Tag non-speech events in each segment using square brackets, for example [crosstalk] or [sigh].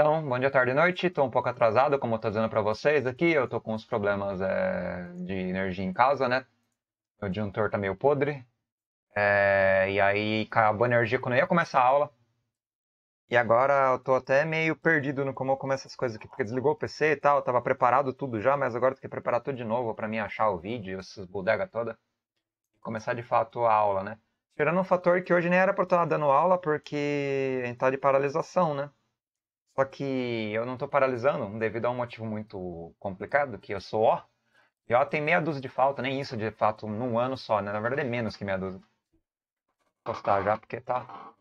Então, bom dia, tarde e noite. Estou um pouco atrasado, como eu estou dizendo para vocês aqui. Eu estou com uns problemas é, de energia em casa, né? Meu disjuntor está meio podre. É, e aí acabou a energia quando eu ia começar a aula. E agora eu tô até meio perdido no como eu começo as coisas aqui, porque desligou o PC e tal, tava preparado tudo já, mas agora eu tenho que preparar tudo de novo para mim achar o vídeo, essas bodegas toda. Começar de fato a aula, né? Tirando um fator que hoje nem era pra eu estar dando aula, porque a gente tá de paralisação, né? Só que eu não estou paralisando devido a um motivo muito complicado, que eu sou ó E ó tem meia dúzia de falta, nem isso de fato num ano só, né? Na verdade é menos que meia dúzia. Vou postar já porque tá.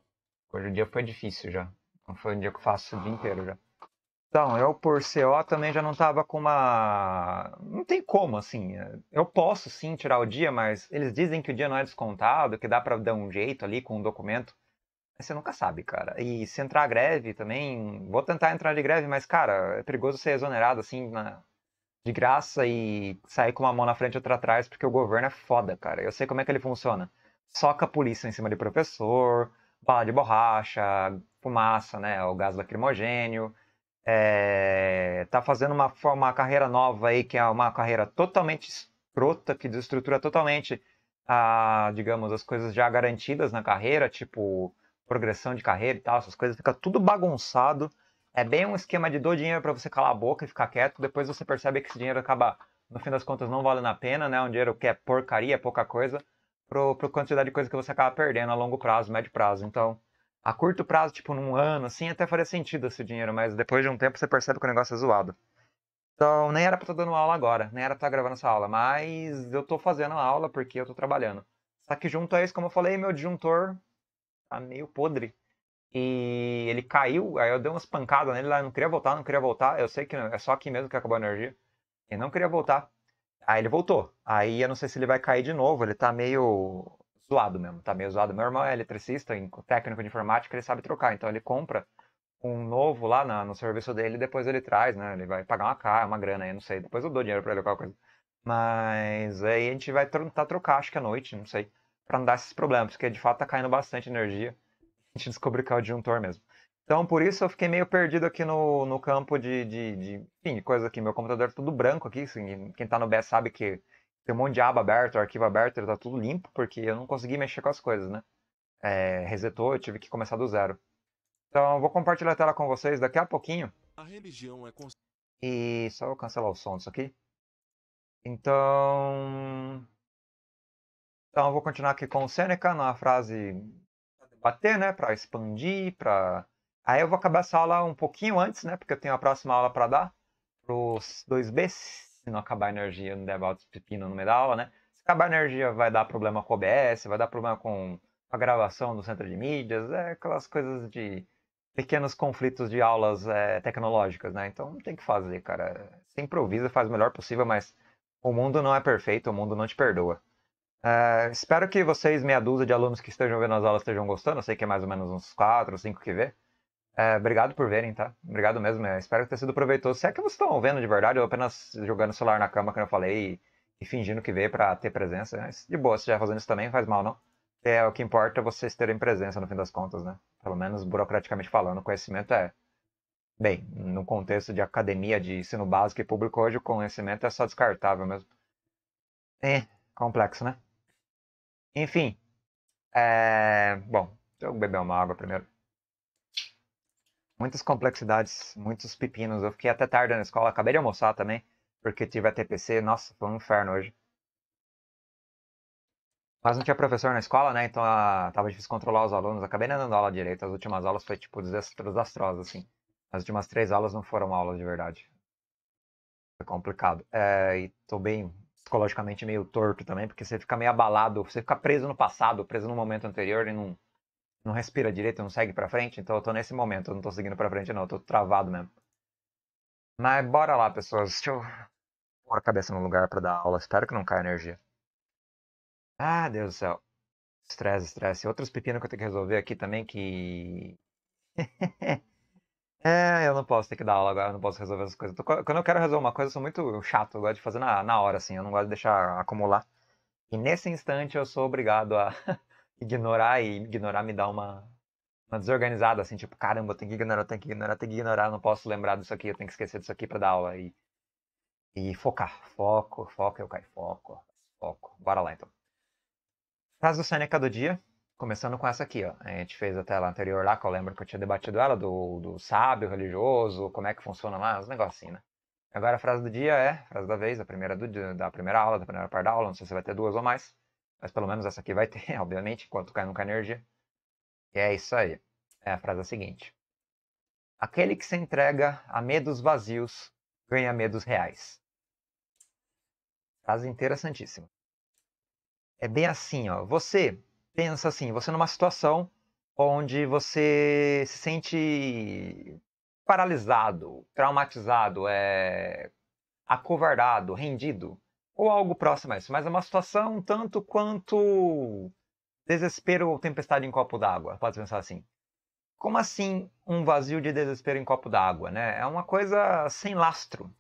Hoje o dia foi difícil já. Não foi um dia que eu faço o dia inteiro já. Então, eu por ó também já não tava com uma. Não tem como, assim. Eu posso sim tirar o dia, mas eles dizem que o dia não é descontado, que dá para dar um jeito ali com o um documento. Você nunca sabe, cara. E se entrar greve também, vou tentar entrar de greve, mas, cara, é perigoso ser exonerado assim na... de graça e sair com uma mão na frente e outra atrás, porque o governo é foda, cara. Eu sei como é que ele funciona. Soca a polícia em cima de professor, bala de borracha, fumaça, né? O gás lacrimogênio. É... Tá fazendo uma, uma carreira nova aí, que é uma carreira totalmente escrota, que desestrutura totalmente, a, digamos, as coisas já garantidas na carreira, tipo progressão de carreira e tal, essas coisas, fica tudo bagunçado. É bem um esquema de dou dinheiro para você calar a boca e ficar quieto, depois você percebe que esse dinheiro acaba, no fim das contas, não valendo a pena, né? Um dinheiro que é porcaria, é pouca coisa, pro, pro quantidade de coisa que você acaba perdendo a longo prazo, médio prazo. Então, a curto prazo, tipo num ano, assim, até faria sentido esse dinheiro, mas depois de um tempo você percebe que o negócio é zoado. Então, nem era pra estar dando aula agora, nem era pra estar gravando essa aula, mas eu tô fazendo a aula porque eu tô trabalhando. Só que junto a isso, como eu falei, meu disjuntor tá meio podre. E ele caiu, aí eu dei umas pancadas nele lá, não queria voltar, não queria voltar. Eu sei que não, é só aqui mesmo que acabou a energia. Ele não queria voltar. Aí ele voltou. Aí eu não sei se ele vai cair de novo, ele tá meio zoado mesmo, tá meio zoado. Meu irmão é eletricista, técnico de informática, ele sabe trocar, então ele compra um novo lá na, no serviço dele e depois ele traz, né? Ele vai pagar uma cara, uma grana aí, não sei. Depois eu dou dinheiro pra ele, qualquer coisa. Mas aí a gente vai tentar tá trocar, acho que à noite, não sei para não dar esses problemas, porque de fato tá caindo bastante energia. A gente descobriu que é o disjuntor mesmo. Então, por isso eu fiquei meio perdido aqui no, no campo de, de, de enfim, coisa aqui. Meu computador é tudo branco aqui, assim, quem tá no BS sabe que tem um monte de aba aberta, arquivo aberto, ele tá tudo limpo, porque eu não consegui mexer com as coisas, né? É, resetou, eu tive que começar do zero. Então, eu vou compartilhar a tela com vocês daqui a pouquinho. A religião é... E só eu cancelar o som disso aqui. Então, então eu vou continuar aqui com o Seneca na frase bater, né, para expandir, para Aí eu vou acabar essa aula um pouquinho antes, né, porque eu tenho a próxima aula para dar pros 2B, se não acabar a energia, não der volta pepino no meio da aula, né? Se acabar a energia vai dar problema com o OBS, vai dar problema com a gravação do centro de mídias, é aquelas coisas de pequenos conflitos de aulas é, tecnológicas, né? Então não tem que fazer, cara. É, você improvisa, faz o melhor possível, mas o mundo não é perfeito, o mundo não te perdoa. É, espero que vocês, meia dúzia de alunos que estejam vendo as aulas, estejam gostando. Eu sei que é mais ou menos uns quatro, ou que vê. É, obrigado por verem, tá? Obrigado mesmo. É, espero que tenha sido proveitoso. Se é que vocês estão vendo de verdade, ou apenas jogando o celular na cama, como eu falei, e, e fingindo que vê para ter presença. É, mas de boa, se já fazendo isso também, faz mal não. É, o que importa é vocês terem presença no fim das contas, né? Pelo menos burocraticamente falando, conhecimento é. Bem, no contexto de academia, de ensino básico e público hoje, o conhecimento é só descartável mesmo. É, complexo, né? Enfim. É... Bom, deixa eu beber uma água primeiro. Muitas complexidades, muitos pepinos. Eu fiquei até tarde na escola, acabei de almoçar também, porque tive a TPC. Nossa, foi um inferno hoje. Mas não tinha professor na escola, né? Então a... Ah, tava difícil controlar os alunos. Acabei não dando aula direito. As últimas aulas foi, tipo, desastrosas assim. As últimas três aulas não foram aulas de verdade. Foi complicado. É... E tô bem psicologicamente meio torto também, porque você fica meio abalado, você fica preso no passado, preso no momento anterior e não, não respira direito, não segue para frente. Então eu tô nesse momento, eu não tô seguindo para frente não, eu tô travado mesmo. Mas bora lá, pessoas. Deixa eu pôr a cabeça no lugar para dar aula. Espero que não caia energia. Ah, Deus do céu. Estresse, estresse. Outros pepinos que eu tenho que resolver aqui também que [laughs] É, eu não posso ter que dar aula agora, eu não posso resolver essas coisas. Tô, quando eu quero resolver uma coisa, eu sou muito chato, eu gosto de fazer na, na hora, assim, eu não gosto de deixar acumular. E nesse instante eu sou obrigado a [laughs] ignorar, e ignorar me dá uma, uma desorganizada, assim, tipo, caramba, eu tenho que ignorar, eu tenho que ignorar, eu tenho que ignorar, eu não posso lembrar disso aqui, eu tenho que esquecer disso aqui para dar aula. E, e focar, foco, foco, eu caio, foco, foco. Bora lá então. Frase do Seneca do dia, Começando com essa aqui, ó. A gente fez a tela anterior lá, que eu lembro que eu tinha debatido ela, do, do sábio religioso, como é que funciona lá, os negocinhos, né? Agora a frase do dia é, frase da vez, a primeira do da primeira aula, da primeira parte da aula, não sei se vai ter duas ou mais, mas pelo menos essa aqui vai ter, [laughs] obviamente, enquanto cai nunca energia. E é isso aí. É a frase é seguinte. Aquele que se entrega a medos vazios ganha medos reais. Frase interessantíssima. É bem assim, ó. Você pensa assim, você numa situação onde você se sente paralisado, traumatizado, é, acovardado, rendido, ou algo próximo a isso, mas é uma situação tanto quanto desespero ou tempestade em copo d'água, pode pensar assim. Como assim um vazio de desespero em copo d'água, né? É uma coisa sem lastro,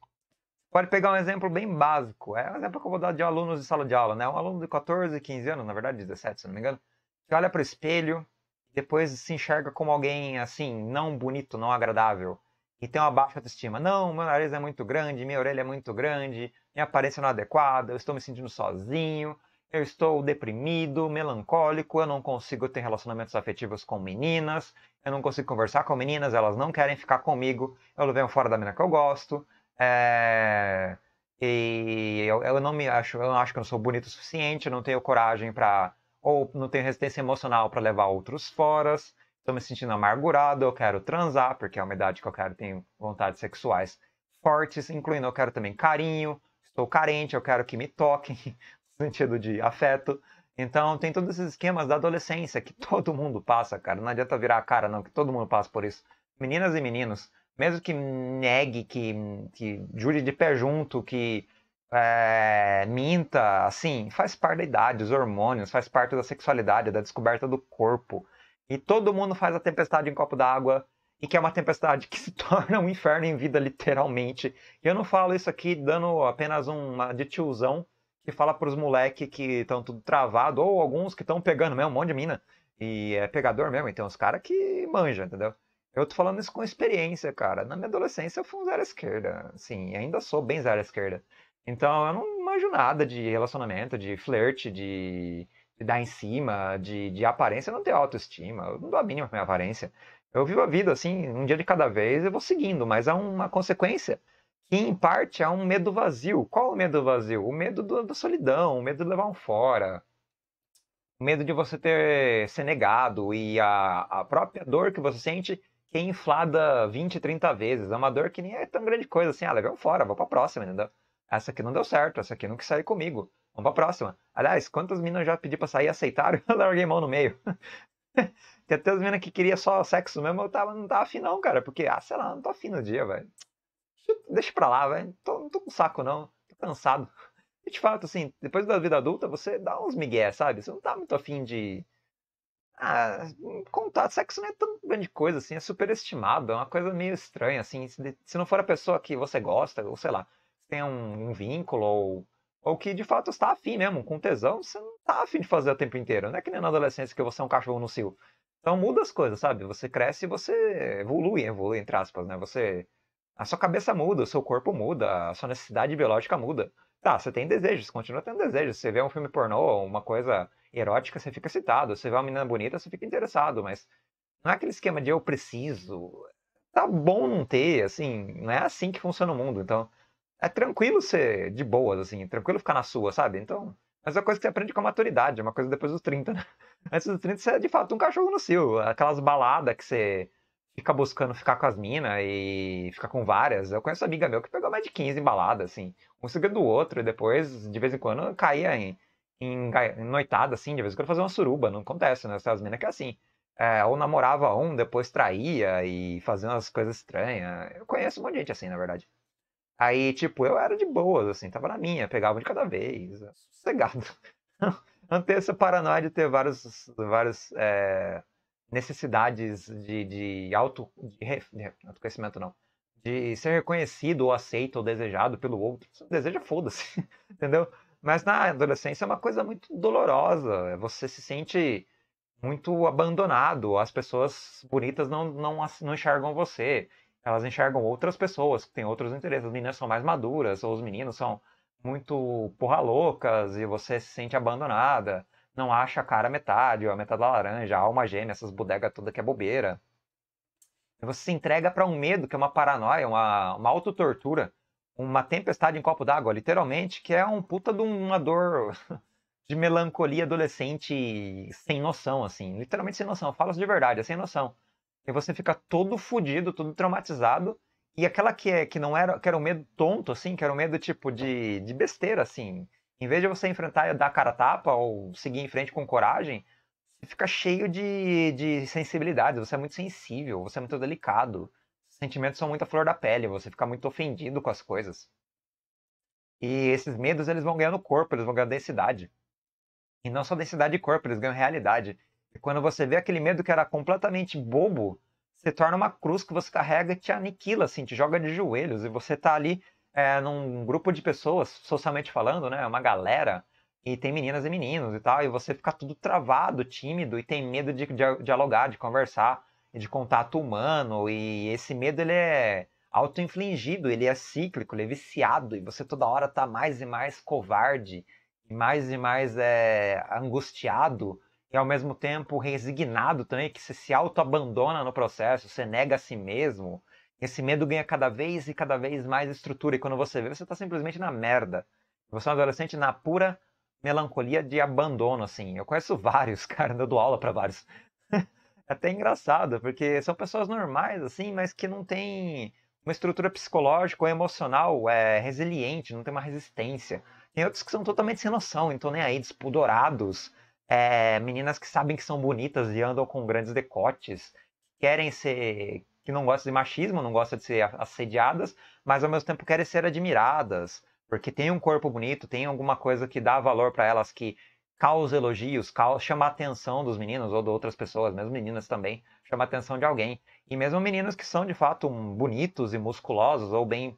Pode pegar um exemplo bem básico. É um exemplo que eu vou dar de alunos de sala de aula, né? Um aluno de 14, 15 anos, na verdade 17, se não me engano, que olha para o espelho, depois se enxerga como alguém assim, não bonito, não agradável, e tem uma baixa autoestima. Não, meu nariz é muito grande, minha orelha é muito grande, minha aparência não é adequada, eu estou me sentindo sozinho, eu estou deprimido, melancólico, eu não consigo ter relacionamentos afetivos com meninas, eu não consigo conversar com meninas, elas não querem ficar comigo, eu venho fora da menina que eu gosto, é, e eu, eu não me acho, eu não acho que eu não sou bonito o suficiente, não tenho coragem para ou não tenho resistência emocional para levar outros fora. Estou me sentindo amargurado, eu quero transar, porque é uma idade que eu quero, tenho vontades sexuais fortes, incluindo eu quero também carinho, estou carente, eu quero que me toquem, [laughs] no sentido de afeto. Então tem todos esses esquemas da adolescência que [laughs] todo mundo passa, cara. Não adianta virar a cara, não, que todo mundo passa por isso. Meninas e meninos mesmo que negue, que, que jure de pé junto, que é, minta, assim, faz parte da idade, dos hormônios, faz parte da sexualidade, da descoberta do corpo. E todo mundo faz a tempestade em copo d'água e que é uma tempestade que se [laughs] torna um inferno em vida, literalmente. E eu não falo isso aqui dando apenas uma de tiozão que fala pros moleque que estão tudo travado, ou alguns que estão pegando mesmo, um monte de mina. E é pegador mesmo, então os caras que manja, entendeu? Eu tô falando isso com experiência, cara. Na minha adolescência eu fui um zero esquerda, assim, ainda sou bem zero esquerda. Então eu não manjo nada de relacionamento, de flerte, de, de dar em cima, de, de aparência. Eu não tenho autoestima, eu não dou a mínima pra minha aparência. Eu vivo a vida assim, um dia de cada vez, eu vou seguindo, mas há é uma consequência que em parte é um medo vazio. Qual o medo vazio? O medo do, da solidão, o medo de levar um fora, o medo de você ter ser negado e a, a própria dor que você sente é inflada 20, 30 vezes. Amador que nem é tão grande coisa assim, ah, level fora, vou pra próxima, entendeu? Essa aqui não deu certo, essa aqui não quis sair comigo. Vamos pra próxima. Aliás, quantas minas já pedi pra sair e aceitaram? [laughs] Eu larguei mão no meio. [laughs] Tem até as minas que queria só sexo mesmo, eu tava, não tava afim não, cara. Porque, ah, sei lá, não tô afim no dia, velho. Deixa pra lá, velho. Não tô com saco não, tô cansado. E de fato, assim, depois da vida adulta, você dá uns migué, sabe? Você não tá muito afim de ah, hum, contato, sexo não é tão grande coisa, assim, é superestimado, é uma coisa meio estranha, assim, se não for a pessoa que você gosta, ou sei lá, tem um, um vínculo, ou, ou que de fato está afim mesmo, com tesão, você não está afim de fazer o tempo inteiro, não é que nem na adolescência que você é um cachorro no cio. Então muda as coisas, sabe? Você cresce e você evolui, evolui entre aspas, né? Você... A sua cabeça muda, o seu corpo muda, a sua necessidade biológica muda. Tá, você tem desejos, continua tendo desejos. Você vê um filme pornô, uma coisa erótica, você fica excitado. Você vê uma menina bonita, você fica interessado, mas não é aquele esquema de eu preciso. Tá bom não ter, assim, não é assim que funciona o mundo. Então, é tranquilo ser de boas, assim, tranquilo ficar na sua, sabe? Então, mas é uma coisa que você aprende com a maturidade, é uma coisa depois dos 30, né? [laughs] Antes dos 30, você é de fato um cachorro no cio. Aquelas baladas que você fica buscando ficar com as minas e ficar com várias. Eu conheço uma amiga meu que pegou mais de 15 baladas, assim, um seguido do outro, e depois, de vez em quando, caía em noitada, assim, de vez em quando fazer uma suruba, não acontece, né? As minas que é assim. É, ou namorava um, depois traía e fazia umas coisas estranhas. Eu conheço um monte de gente assim, na verdade. Aí, tipo, eu era de boas, assim, tava na minha, pegava de cada vez, sossegado. [laughs] não ter essa paranoia de ter vários, vários é, necessidades de, de, auto, de, re, de autoconhecimento, não. De ser reconhecido ou aceito ou desejado pelo outro. Se deseja, foda-se, [laughs] entendeu? Mas na adolescência é uma coisa muito dolorosa. É, você se sente muito abandonado. As pessoas bonitas não, não, não enxergam você. Elas enxergam outras pessoas que têm outros interesses. As meninas são mais maduras, ou os meninos são muito porra loucas e você se sente abandonada. Não acha a cara metade, ou a metade da laranja, a alma gêmea, essas bodegas toda que é bobeira. Você se entrega para um medo, que é uma paranoia, uma, uma autotortura uma tempestade em copo d'água, literalmente, que é um puta de uma dor [laughs] de melancolia adolescente sem noção, assim. Literalmente sem noção. Fala de verdade, é sem noção. E você fica todo fudido, todo traumatizado. E aquela que, é, que não era, que era um medo tonto, assim, que era um medo tipo de, de besteira, assim. Em vez de você enfrentar e dar cara a tapa ou seguir em frente com coragem, você fica cheio de, de sensibilidade. Você é muito sensível, você é muito delicado sentimentos são muito a flor da pele, você fica muito ofendido com as coisas. E esses medos, eles vão ganhando corpo, eles vão ganhando densidade. E não só densidade de corpo, eles ganham realidade. E quando você vê aquele medo que era completamente bobo, se torna uma cruz que você carrega e te aniquila, assim, te joga de joelhos. E você tá ali é, num grupo de pessoas, socialmente falando, né? Uma galera, e tem meninas e meninos e tal, e você fica tudo travado, tímido, e tem medo de dialogar, de conversar de contato humano e esse medo ele é autoinfligido, ele é cíclico, ele é viciado e você toda hora tá mais e mais covarde, mais e mais é, angustiado e ao mesmo tempo resignado também, que você se autoabandona no processo, você nega a si mesmo. Esse medo ganha cada vez e cada vez mais estrutura e quando você vê, você tá simplesmente na merda. Você é um adolescente na pura melancolia de abandono, assim. Eu conheço [laughs] vários, cara, eu dou aula para vários até engraçado, porque são pessoas normais, assim, mas que não têm uma estrutura psicológica ou emocional é, resiliente, não tem uma resistência. Tem outros que são totalmente sem noção, então nem aí, despudorados. É, meninas que sabem que são bonitas e andam com grandes decotes, querem ser. que não gostam de machismo, não gostam de ser assediadas, mas ao mesmo tempo querem ser admiradas, porque tem um corpo bonito, tem alguma coisa que dá valor para elas que causa elogios, causa, chama a atenção dos meninos ou de outras pessoas, mesmo meninas também, chama a atenção de alguém. E mesmo meninos que são de fato bonitos e musculosos ou bem,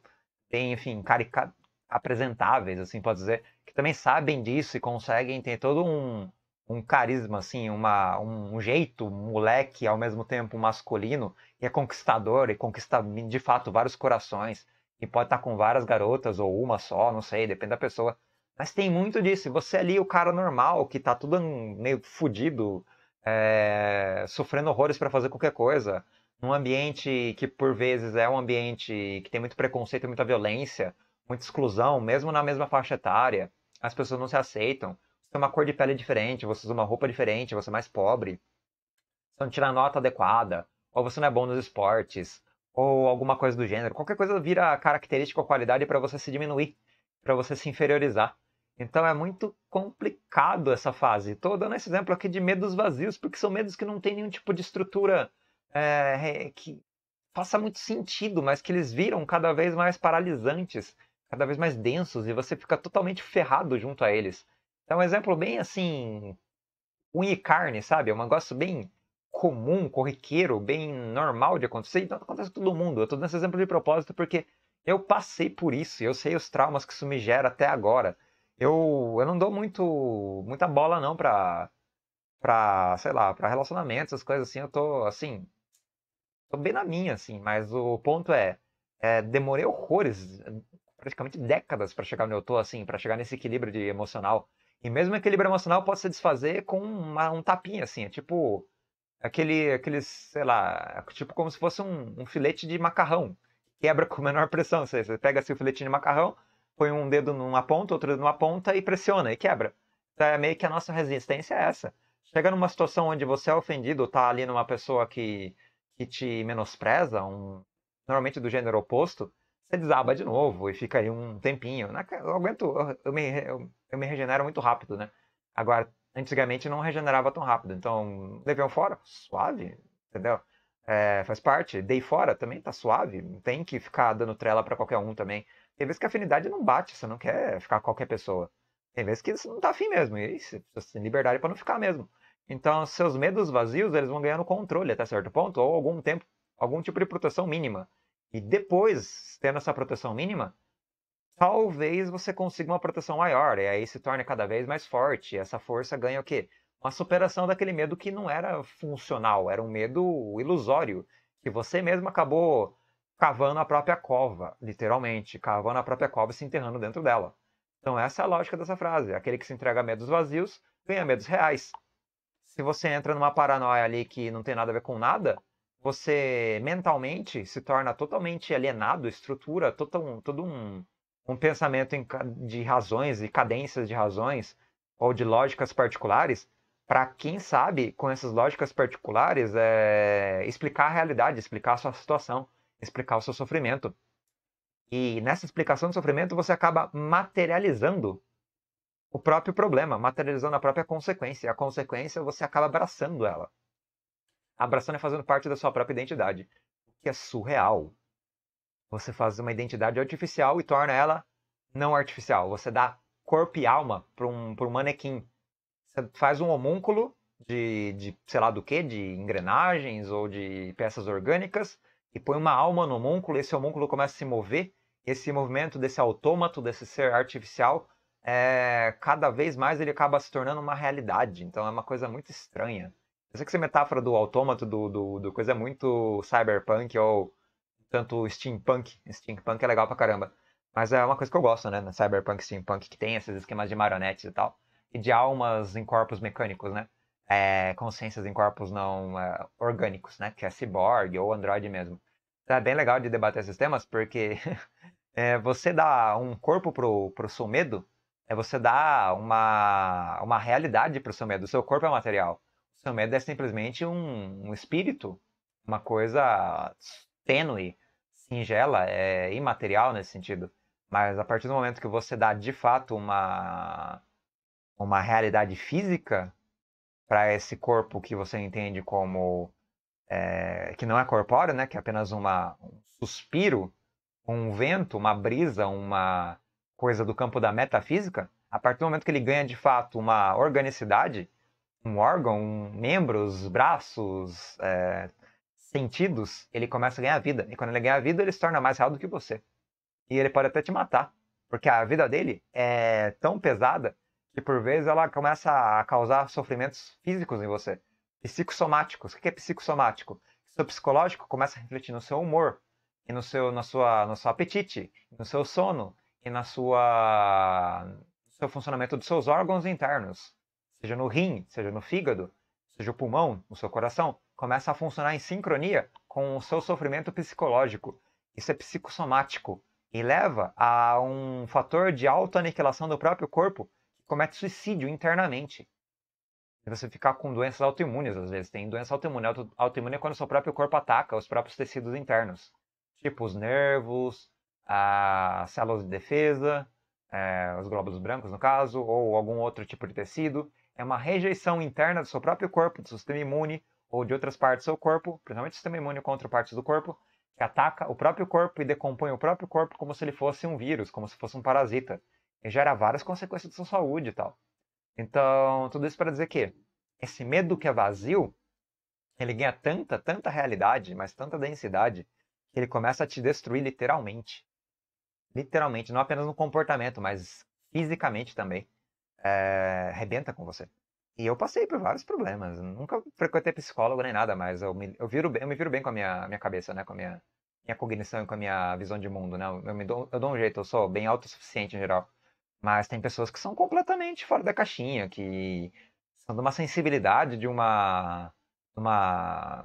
bem enfim, carica apresentáveis, assim pode dizer, que também sabem disso e conseguem ter todo um, um carisma, assim, uma, um jeito moleque, ao mesmo tempo masculino, e é conquistador e conquista de fato vários corações. E pode estar com várias garotas ou uma só, não sei, depende da pessoa mas tem muito disso. Você é ali, o cara normal, que tá tudo meio fudido, é, sofrendo horrores para fazer qualquer coisa, num ambiente que por vezes é um ambiente que tem muito preconceito, muita violência, muita exclusão, mesmo na mesma faixa etária, as pessoas não se aceitam. Você tem uma cor de pele diferente, você usa uma roupa diferente, você é mais pobre, você não tira a nota adequada, ou você não é bom nos esportes, ou alguma coisa do gênero. Qualquer coisa vira característica ou qualidade para você se diminuir, para você se inferiorizar. Então é muito complicado essa fase. Estou dando esse exemplo aqui de medos vazios, porque são medos que não têm nenhum tipo de estrutura é, que faça muito sentido, mas que eles viram cada vez mais paralisantes, cada vez mais densos, e você fica totalmente ferrado junto a eles. É um exemplo bem assim. unha e carne, sabe? É um negócio bem comum, corriqueiro, bem normal de acontecer, então acontece com todo mundo. Eu estou dando esse exemplo de propósito porque eu passei por isso, eu sei os traumas que isso me gera até agora eu, eu não dou muito muita bola não pra, para sei lá, para relacionamentos, essas coisas assim. Eu tô, assim, tô bem na minha, assim. Mas o ponto é, é demorei horrores, praticamente décadas para chegar onde eu tô, assim, para chegar nesse equilíbrio de emocional. E mesmo equilíbrio emocional pode se desfazer com uma, um tapinha, assim. É tipo aquele, aqueles, sei lá, tipo como se fosse um, um filete de macarrão. Quebra com menor pressão. Você, assim, você pega assim, o filete de macarrão, põe um dedo numa ponta, outro dedo numa ponta e pressiona e quebra. Então, é meio que a nossa resistência é essa. Chega numa situação onde você é ofendido, tá ali numa pessoa que, que te menospreza, um, normalmente do gênero oposto, você desaba de novo e fica aí um tempinho. É eu aguento, eu me, eu, eu me regenero muito rápido, né? Agora, antigamente não regenerava tão rápido, então levei um fora, suave, entendeu? É, faz parte. Dei fora também tá suave, não tem que ficar dando trela para qualquer um também. Tem vezes que a afinidade não bate, você não quer ficar com qualquer pessoa. Tem vezes que você não tá afim mesmo, e você tem liberdade para não ficar mesmo. Então, seus medos vazios, eles vão ganhando controle até certo ponto, ou algum tempo, algum tipo de proteção mínima. E depois, tendo essa proteção mínima, talvez você consiga uma proteção maior, e aí se torna cada vez mais forte. essa força ganha o quê? Uma superação daquele medo que não era funcional, era um medo ilusório, que você mesmo acabou cavando a própria cova, literalmente, cavando a própria cova e se enterrando dentro dela. Então essa é a lógica dessa frase. Aquele que se entrega a medos vazios ganha medos reais. Se você entra numa paranoia ali que não tem nada a ver com nada, você mentalmente se torna totalmente alienado, estrutura todo um, todo um, um pensamento de razões e cadências de razões ou de lógicas particulares para quem sabe com essas lógicas particulares é, explicar a realidade, explicar a sua situação explicar o seu sofrimento. E nessa explicação do sofrimento você acaba materializando o próprio problema, materializando a própria consequência. A consequência você acaba abraçando ela. Abraçando e é fazendo parte da sua própria identidade. O que é surreal. Você faz uma identidade artificial e torna ela não artificial. Você dá corpo e alma para um, um manequim. Você faz um homúnculo de, de, sei lá do que, de engrenagens ou de peças orgânicas e põe uma alma no homúnculo, esse homúnculo começa a se mover, esse movimento desse autômato, desse ser artificial, é, cada vez mais ele acaba se tornando uma realidade. Então é uma coisa muito estranha. Eu sei que essa metáfora do autômato, do, do, do coisa é muito cyberpunk ou tanto steampunk. Steampunk é legal pra caramba. Mas é uma coisa que eu gosto, né? cyberpunk, steampunk, que tem esses esquemas de marionetes e tal. E de almas em corpos mecânicos, né? é, consciências em corpos não é, orgânicos, né? Que é cyborg ou android mesmo. Então, é bem legal de debater esses temas porque [laughs] é, você dá um corpo pro, pro seu medo é você dar uma, uma realidade pro seu medo. O seu corpo é material. O seu medo é simplesmente um, um espírito, uma coisa tênue, singela, é imaterial nesse sentido. Mas a partir do momento que você dá de fato uma, uma realidade física, para esse corpo que você entende como é, que não é corpóreo, né? Que é apenas uma, um suspiro, um vento, uma brisa, uma coisa do campo da metafísica. A partir do momento que ele ganha de fato uma organicidade, um órgão, um, membros, braços, é, sentidos, ele começa a ganhar vida. E quando ele ganha vida, ele se torna mais real do que você. E ele pode até te matar, porque a vida dele é tão pesada que por vezes ela começa a causar sofrimentos físicos em você, psicossomáticos. O que é psicossomático? seu psicológico começa a refletir no seu humor, e no seu, na sua, no seu apetite, no seu sono, e na sua, no seu funcionamento dos seus órgãos internos, seja no rim, seja no fígado, seja o pulmão, o seu coração, começa a funcionar em sincronia com o seu sofrimento psicológico. Isso é psicossomático e leva a um fator de autoaniquilação do próprio corpo comete suicídio internamente. Você ficar com doenças autoimunes, às vezes. Tem doença autoimune. autoimune é quando o seu próprio corpo ataca os próprios tecidos internos. Tipo os nervos, as células de defesa, é, os glóbulos brancos, no caso, ou algum outro tipo de tecido. É uma rejeição interna do seu próprio corpo, do seu sistema imune, ou de outras partes do seu corpo, principalmente o sistema imune contra partes do corpo, que ataca o próprio corpo e decompõe o próprio corpo como se ele fosse um vírus, como se fosse um parasita e gera várias consequências da sua saúde e tal. Então, tudo isso para dizer que esse medo que é vazio, ele ganha tanta, tanta realidade, mas tanta densidade, que ele começa a te destruir literalmente. Literalmente, não apenas no comportamento, mas fisicamente também. É, rebenta com você. E eu passei por vários problemas. Nunca frequentei psicólogo nem nada, mas eu me, eu viro, eu me viro bem com a minha, minha cabeça, né? Com a minha, minha cognição e com a minha visão de mundo, né? Eu, me dou, eu dou um jeito, eu sou bem autossuficiente em geral. Mas tem pessoas que são completamente fora da caixinha, que são de uma sensibilidade, de uma, uma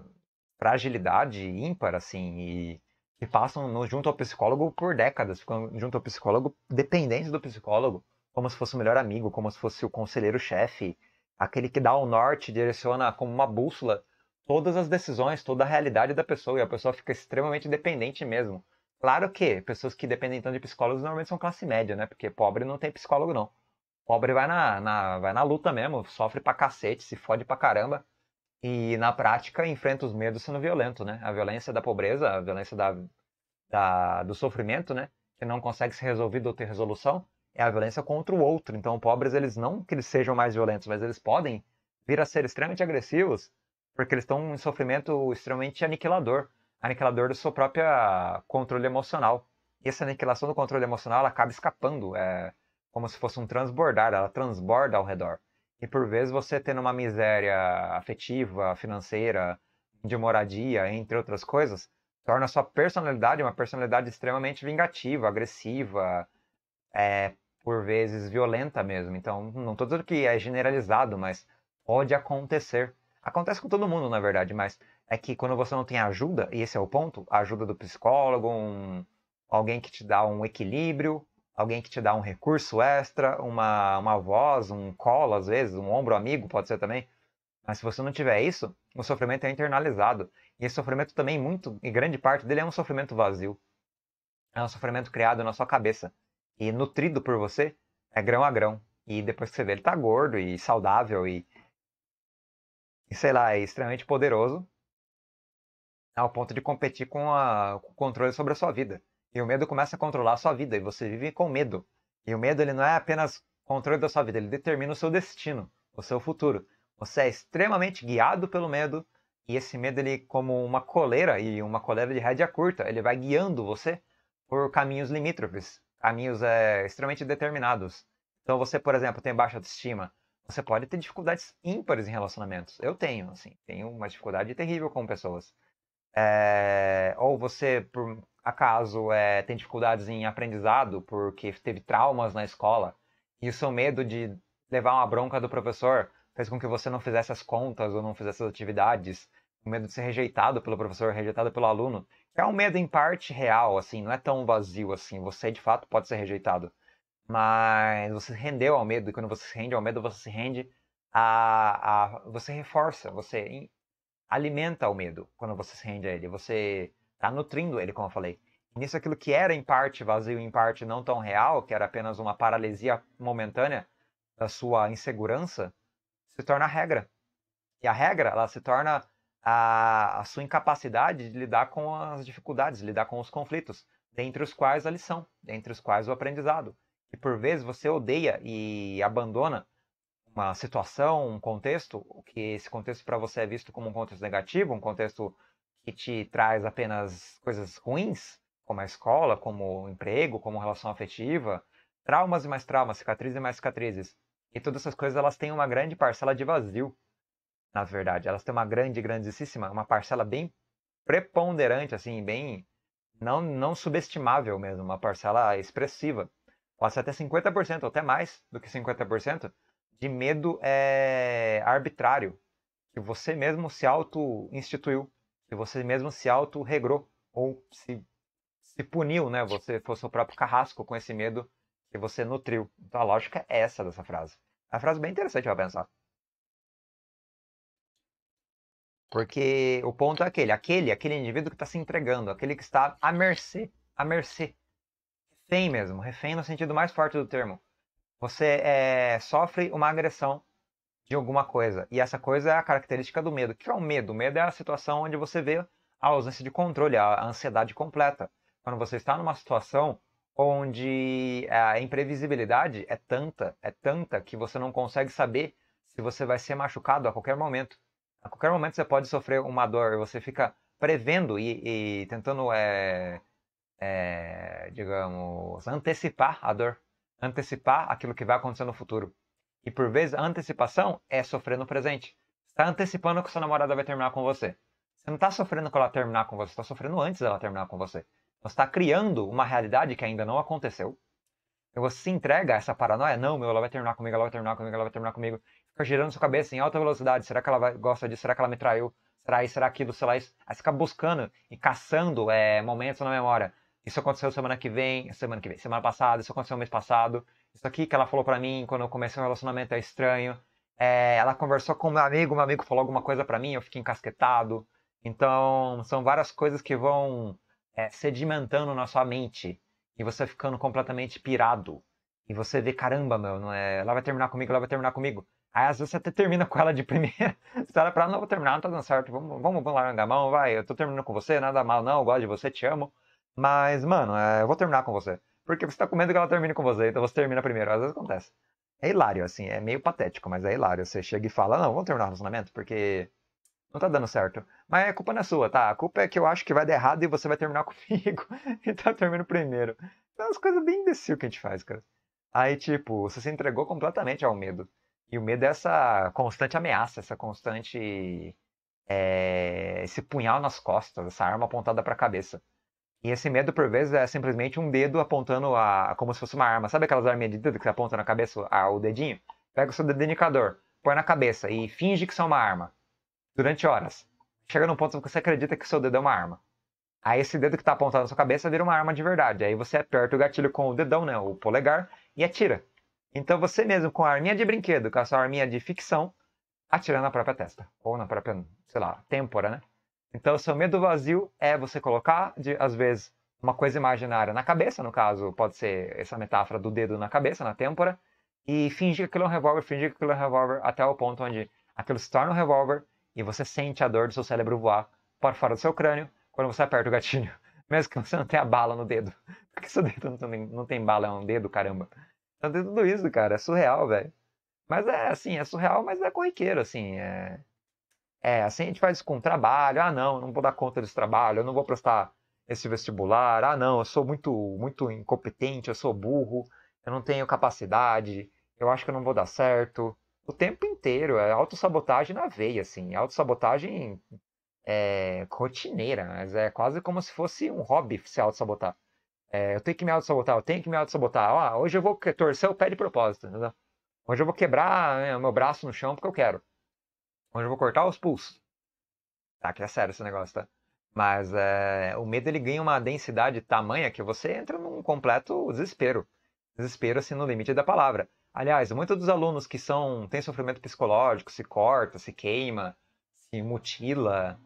fragilidade ímpar, assim, e que passam no, junto ao psicólogo por décadas, ficam junto ao psicólogo, dependentes do psicólogo, como se fosse o melhor amigo, como se fosse o conselheiro-chefe, aquele que dá o norte, direciona como uma bússola todas as decisões, toda a realidade da pessoa, e a pessoa fica extremamente dependente mesmo. Claro que pessoas que dependem então de psicólogos normalmente são classe média, né? Porque pobre não tem psicólogo, não. Pobre vai na, na, vai na luta mesmo, sofre pra cacete, se fode pra caramba. E na prática enfrenta os medos sendo violento, né? A violência da pobreza, a violência da, da, do sofrimento, né? Que não consegue ser resolvido ou ter resolução, é a violência contra o outro. Então, pobres, eles não que eles sejam mais violentos, mas eles podem vir a ser extremamente agressivos porque eles estão em sofrimento extremamente aniquilador aniquilador do seu próprio controle emocional. E essa aniquilação do controle emocional ela acaba escapando, é como se fosse um transbordar, ela transborda ao redor. E por vezes você tendo uma miséria afetiva, financeira, de moradia, entre outras coisas, torna a sua personalidade uma personalidade extremamente vingativa, agressiva, é, por vezes violenta mesmo. Então, não estou dizendo que é generalizado, mas pode acontecer. Acontece com todo mundo, na verdade, mas é que quando você não tem ajuda, e esse é o ponto, a ajuda do psicólogo, um, alguém que te dá um equilíbrio, alguém que te dá um recurso extra, uma, uma voz, um colo às vezes, um ombro amigo pode ser também. Mas se você não tiver isso, o sofrimento é internalizado. E esse sofrimento também, muito, e grande parte dele é um sofrimento vazio. É um sofrimento criado na sua cabeça. E nutrido por você, é grão a grão. E depois que você vê, ele tá gordo e saudável e. e sei lá, é extremamente poderoso ao ponto de competir com, a, com o controle sobre a sua vida. E o medo começa a controlar a sua vida e você vive com medo. E o medo ele não é apenas controle da sua vida, ele determina o seu destino, o seu futuro. Você é extremamente guiado pelo medo e esse medo ele como uma coleira e uma coleira de rédea curta, ele vai guiando você por caminhos limítrofes, caminhos é, extremamente determinados. Então você, por exemplo, tem baixa autoestima, você pode ter dificuldades ímpares em relacionamentos. Eu tenho, assim, tenho uma dificuldade terrível com pessoas. É, ou você, por acaso, é, tem dificuldades em aprendizado porque teve traumas na escola e o seu medo de levar uma bronca do professor fez com que você não fizesse as contas ou não fizesse as atividades, o medo de ser rejeitado pelo professor, rejeitado pelo aluno, é um medo em parte real, assim, não é tão vazio assim, você de fato pode ser rejeitado, mas você rendeu ao medo, e quando você se rende ao medo, você se rende a, a você reforça, você alimenta o medo quando você se rende a ele. Você está nutrindo ele, como eu falei. E nisso, aquilo que era em parte vazio, em parte não tão real, que era apenas uma paralisia momentânea da sua insegurança, se torna a regra. E a regra, ela se torna a, a sua incapacidade de lidar com as dificuldades, lidar com os conflitos, dentre os quais a lição, dentre os quais o aprendizado. E por vezes você odeia e abandona uma situação, um contexto, que esse contexto para você é visto como um contexto negativo, um contexto que te traz apenas coisas ruins, como a escola, como o emprego, como relação afetiva, traumas e mais traumas, cicatrizes e mais cicatrizes. E todas essas coisas elas têm uma grande parcela de vazio, na verdade. Elas têm uma grande, grandíssima, uma parcela bem preponderante, assim, bem não, não subestimável mesmo, uma parcela expressiva. quase até 50%, ou até mais do que 50% de medo é, arbitrário, que você mesmo se auto-instituiu, que você mesmo se auto-regrou, ou se, se puniu, né? Você foi seu próprio carrasco com esse medo que você nutriu. Então a lógica é essa dessa frase. É uma frase bem interessante para pensar. Porque o ponto é aquele, aquele, aquele indivíduo que está se entregando, aquele que está à mercê, à mercê. Refém mesmo, refém no sentido mais forte do termo você é, sofre uma agressão de alguma coisa. E essa coisa é a característica do medo. O que é o medo? O medo é a situação onde você vê a ausência de controle, a ansiedade completa. Quando você está numa situação onde a imprevisibilidade é tanta, é tanta que você não consegue saber se você vai ser machucado a qualquer momento. A qualquer momento você pode sofrer uma dor, e você fica prevendo e, e tentando, é, é, digamos, antecipar a dor antecipar aquilo que vai acontecer no futuro. E por vezes a antecipação é sofrer no presente. Você está antecipando que sua namorada vai terminar com você. Você não está sofrendo com ela terminar com você, você está sofrendo antes dela terminar com você. Você está criando uma realidade que ainda não aconteceu. E você se entrega a essa paranoia, não, meu, ela vai terminar comigo, ela vai terminar comigo, ela vai terminar comigo. Fica girando sua cabeça em alta velocidade. Será que ela vai, gosta disso? Será que ela me traiu? Será isso? Será aquilo? lá isso? Aí você fica buscando e caçando é, momentos na memória isso aconteceu semana que vem, semana que vem, semana passada, isso aconteceu mês passado, isso aqui que ela falou para mim quando eu comecei um relacionamento é estranho. É, ela conversou com meu amigo, meu amigo falou alguma coisa para mim, eu fiquei encasquetado. Então, são várias coisas que vão é, sedimentando na sua mente e você ficando completamente pirado. E você vê, caramba, meu, não é... ela vai terminar comigo, ela vai terminar comigo. Aí às vezes você até termina com ela de [laughs] primeira. você olha pra ela, não, vou terminar, não tá dando certo, vamos, vamos, vamos largar a mão, vai, eu tô terminando com você, nada mal não, eu gosto de você, te amo. Mas, mano, é, eu vou terminar com você. Porque você tá com medo que ela termine com você, então você termina primeiro. Às vezes acontece. É hilário, assim, é meio patético, mas é hilário. Você chega e fala, não, vamos terminar o relacionamento, porque não tá dando certo. Mas a culpa não é sua, tá? A culpa é que eu acho que vai dar errado e você vai terminar [laughs] comigo. então tá eu termino primeiro. Então, as coisas bem imbecil que a gente faz, cara. Aí, tipo, você se entregou completamente ao medo. E o medo é essa constante ameaça, essa constante. É, esse punhal nas costas, essa arma apontada pra cabeça. E esse medo, por vezes, é simplesmente um dedo apontando a, como se fosse uma arma. Sabe aquelas arminhas de dedo que você aponta na cabeça ao o dedinho? Pega o seu dedo indicador, põe na cabeça e finge que são uma arma. Durante horas. Chega num ponto que você acredita que o seu dedo é uma arma. Aí esse dedo que está apontado na sua cabeça vira uma arma de verdade. Aí você aperta o gatilho com o dedão, né, o polegar, e atira. Então você mesmo, com a arminha de brinquedo, com a sua arminha de ficção, atira na própria testa. Ou na própria, sei lá, têmpora, né? Então, seu medo vazio é você colocar, de, às vezes, uma coisa imaginária na cabeça, no caso, pode ser essa metáfora do dedo na cabeça, na têmpora, e fingir que aquilo é um revólver, fingir que aquilo é um revólver, até o ponto onde aquilo se torna um revólver e você sente a dor do seu cérebro voar para fora do seu crânio quando você aperta o gatilho, [laughs] mesmo que você não tenha bala no dedo. Porque seu dedo não tem, não tem bala, é um dedo, caramba. Então tem tudo isso, cara, é surreal, velho. Mas é, assim, é surreal, mas é corriqueiro, assim, é... É, assim a gente faz com trabalho. Ah, não, não vou dar conta desse trabalho, eu não vou prestar esse vestibular. Ah, não, eu sou muito, muito incompetente, eu sou burro, eu não tenho capacidade, eu acho que eu não vou dar certo. O tempo inteiro, é autossabotagem na veia, assim, autossabotagem é, rotineira, mas é quase como se fosse um hobby se autossabotar. É, eu tenho que me autossabotar, eu tenho que me autossabotar. Ah, hoje eu vou torcer o pé de propósito, entendeu? Hoje eu vou quebrar o né, meu braço no chão porque eu quero onde eu vou cortar os pulsos. Tá, que é sério esse negócio, tá? Mas é, o medo ele ganha uma densidade tamanha que você entra num completo desespero. Desespero, assim, no limite da palavra. Aliás, muitos dos alunos que são têm sofrimento psicológico, se corta, se queima, se mutila,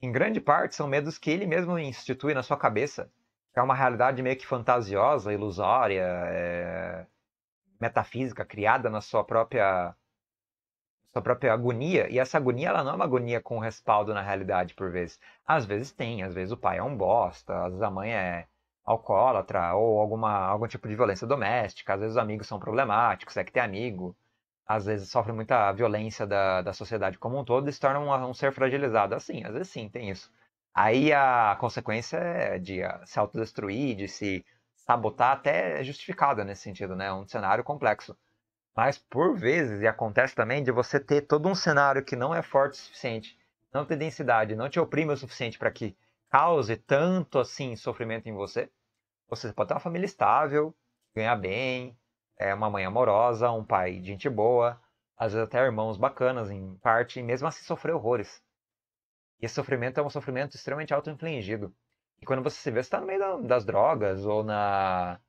em grande parte são medos que ele mesmo institui na sua cabeça. É uma realidade meio que fantasiosa, ilusória, é, metafísica, criada na sua própria sua própria agonia, e essa agonia ela não é uma agonia com respaldo na realidade, por vezes. Às vezes tem, às vezes o pai é um bosta, às vezes a mãe é alcoólatra, ou alguma, algum tipo de violência doméstica, às vezes os amigos são problemáticos, é que tem amigo, às vezes sofre muita violência da, da sociedade como um todo e se torna um, um ser fragilizado. Assim, às vezes sim, tem isso. Aí a consequência é de ah, se autodestruir, de se sabotar, até é justificada nesse sentido, né? É um cenário complexo. Mas por vezes, e acontece também, de você ter todo um cenário que não é forte o suficiente, não tem densidade, não te oprime o suficiente para que cause tanto assim sofrimento em você. Você pode ter uma família estável, ganhar bem, é uma mãe amorosa, um pai de gente boa, às vezes até irmãos bacanas em parte, e mesmo assim sofrer horrores. E esse sofrimento é um sofrimento extremamente auto-infligido. E quando você se vê, você está no meio das drogas, ou na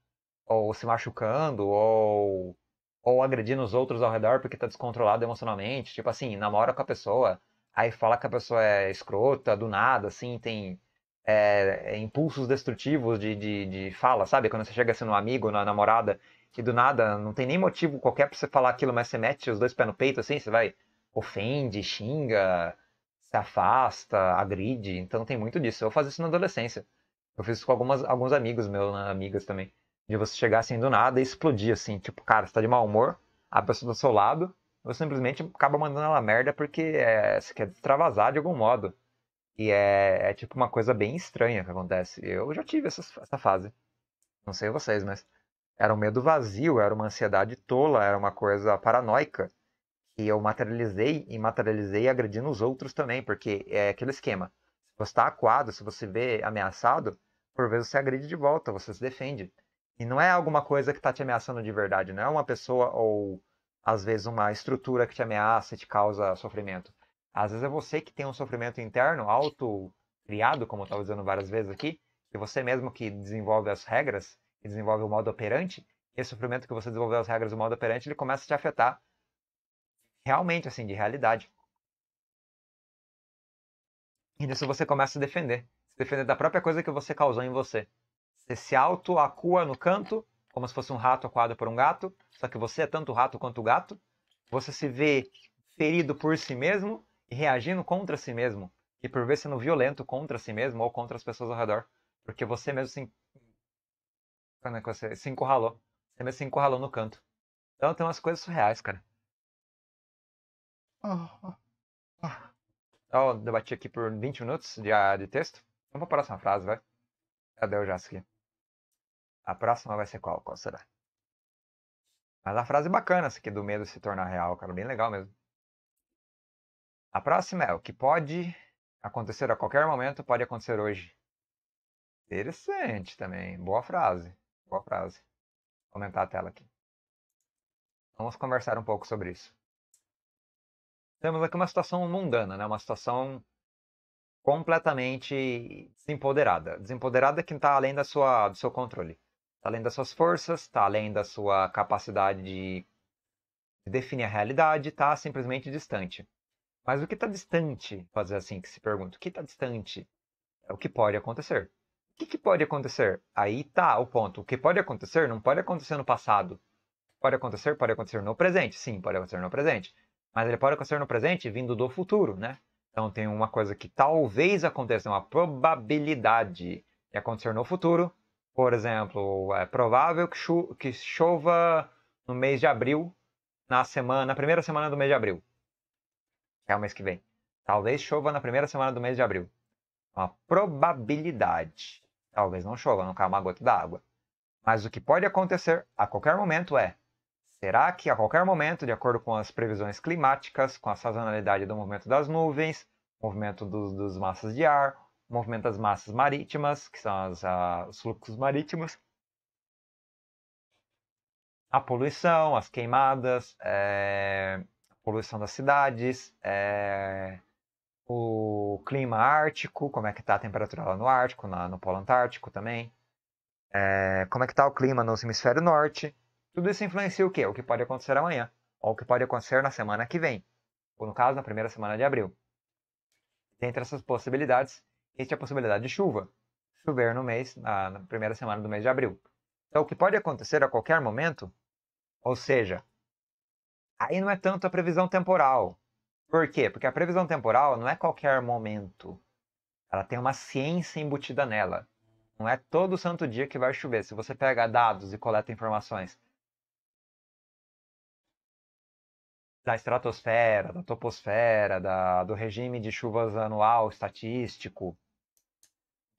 ou se machucando, ou ou agredindo os outros ao redor porque tá descontrolado emocionalmente. Tipo assim, namora com a pessoa, aí fala que a pessoa é escrota, do nada, assim, tem é, é, impulsos destrutivos de, de, de, fala, sabe? Quando você chega assim no amigo, na namorada, e do nada não tem nem motivo qualquer pra você falar aquilo, mas você mete os dois pés no peito, assim, você vai, ofende, xinga, se afasta, agride. Então tem muito disso. Eu fazia isso na adolescência. Eu fiz isso com algumas, alguns amigos meus, né, amigas também de você chegar assim do nada e explodir, assim, tipo, cara, você tá de mau humor, a pessoa do tá seu lado, você simplesmente acaba mandando ela merda porque é, você quer extravasar de algum modo. E é, é, tipo uma coisa bem estranha que acontece. Eu já tive essa, essa fase. Não sei vocês, mas era um medo vazio, era uma ansiedade tola, era uma coisa paranoica. E eu materializei e materializei agredindo os outros também, porque é aquele esquema. Se você está aquado, se você vê ameaçado, por vezes você agride de volta, você se defende. E não é alguma coisa que está te ameaçando de verdade, não é uma pessoa ou às vezes uma estrutura que te ameaça e te causa sofrimento. Às vezes é você que tem um sofrimento interno, auto-criado, como eu estava dizendo várias vezes aqui, e você mesmo que desenvolve as regras, e desenvolve o modo operante, esse sofrimento que você desenvolveu as regras do modo operante, ele começa a te afetar realmente, assim, de realidade. E nisso você começa a defender. Se defender da própria coisa que você causou em você. Você se auto-acua no canto, como se fosse um rato acuado por um gato, só que você é tanto rato quanto gato. Você se vê ferido por si mesmo e reagindo contra si mesmo. E por ver sendo violento contra si mesmo ou contra as pessoas ao redor. Porque você mesmo se, Quando é que você... se encurralou. Você mesmo se encurralou no canto. Então tem umas coisas surreais, cara. oh. eu debati aqui por 20 minutos de, de texto. Então, Vamos para a próxima frase, vai. Adeus já a próxima vai ser qual? Qual será? Mas a frase bacana essa aqui do medo se tornar real, cara, bem legal mesmo. A próxima é o que pode acontecer a qualquer momento pode acontecer hoje. Interessante também, boa frase, boa frase. Vou aumentar a tela aqui. Vamos conversar um pouco sobre isso. Temos aqui uma situação mundana, né? Uma situação completamente desempoderada. Desempoderada que está além da sua, do seu controle. Está além das suas forças, está além da sua capacidade de definir a realidade, está simplesmente distante. Mas o que está distante, fazer assim que se pergunta, o que está distante é o que pode acontecer. O que, que pode acontecer? Aí tá o ponto. O que pode acontecer não pode acontecer no passado. Pode acontecer, pode acontecer no presente. Sim, pode acontecer no presente. Mas ele pode acontecer no presente vindo do futuro, né? Então tem uma coisa que talvez aconteça, uma probabilidade de acontecer no futuro, por exemplo, é provável que, cho que chova no mês de abril, na semana, na primeira semana do mês de abril. é o mês que vem. Talvez chova na primeira semana do mês de abril. Uma probabilidade. Talvez não chova, não caia uma gota d'água. Mas o que pode acontecer a qualquer momento é: será que a qualquer momento, de acordo com as previsões climáticas, com a sazonalidade do movimento das nuvens, movimento dos, dos massas de ar, movimento das massas marítimas, que são as, os fluxos marítimos, a poluição, as queimadas, é, a poluição das cidades, é, o clima ártico, como é que está a temperatura lá no Ártico, na, no Polo Antártico também, é, como é que está o clima no hemisfério norte, tudo isso influencia o quê? O que pode acontecer amanhã, ou o que pode acontecer na semana que vem, ou no caso, na primeira semana de abril. Dentre essas possibilidades, existe a possibilidade de chuva, chover no mês, na, primeira semana do mês de abril. Então, o que pode acontecer a qualquer momento, ou seja, aí não é tanto a previsão temporal. Por quê? Porque a previsão temporal não é qualquer momento. Ela tem uma ciência embutida nela. Não é todo santo dia que vai chover. Se você pega dados e coleta informações da estratosfera, da toposfera, da, do regime de chuvas anual estatístico,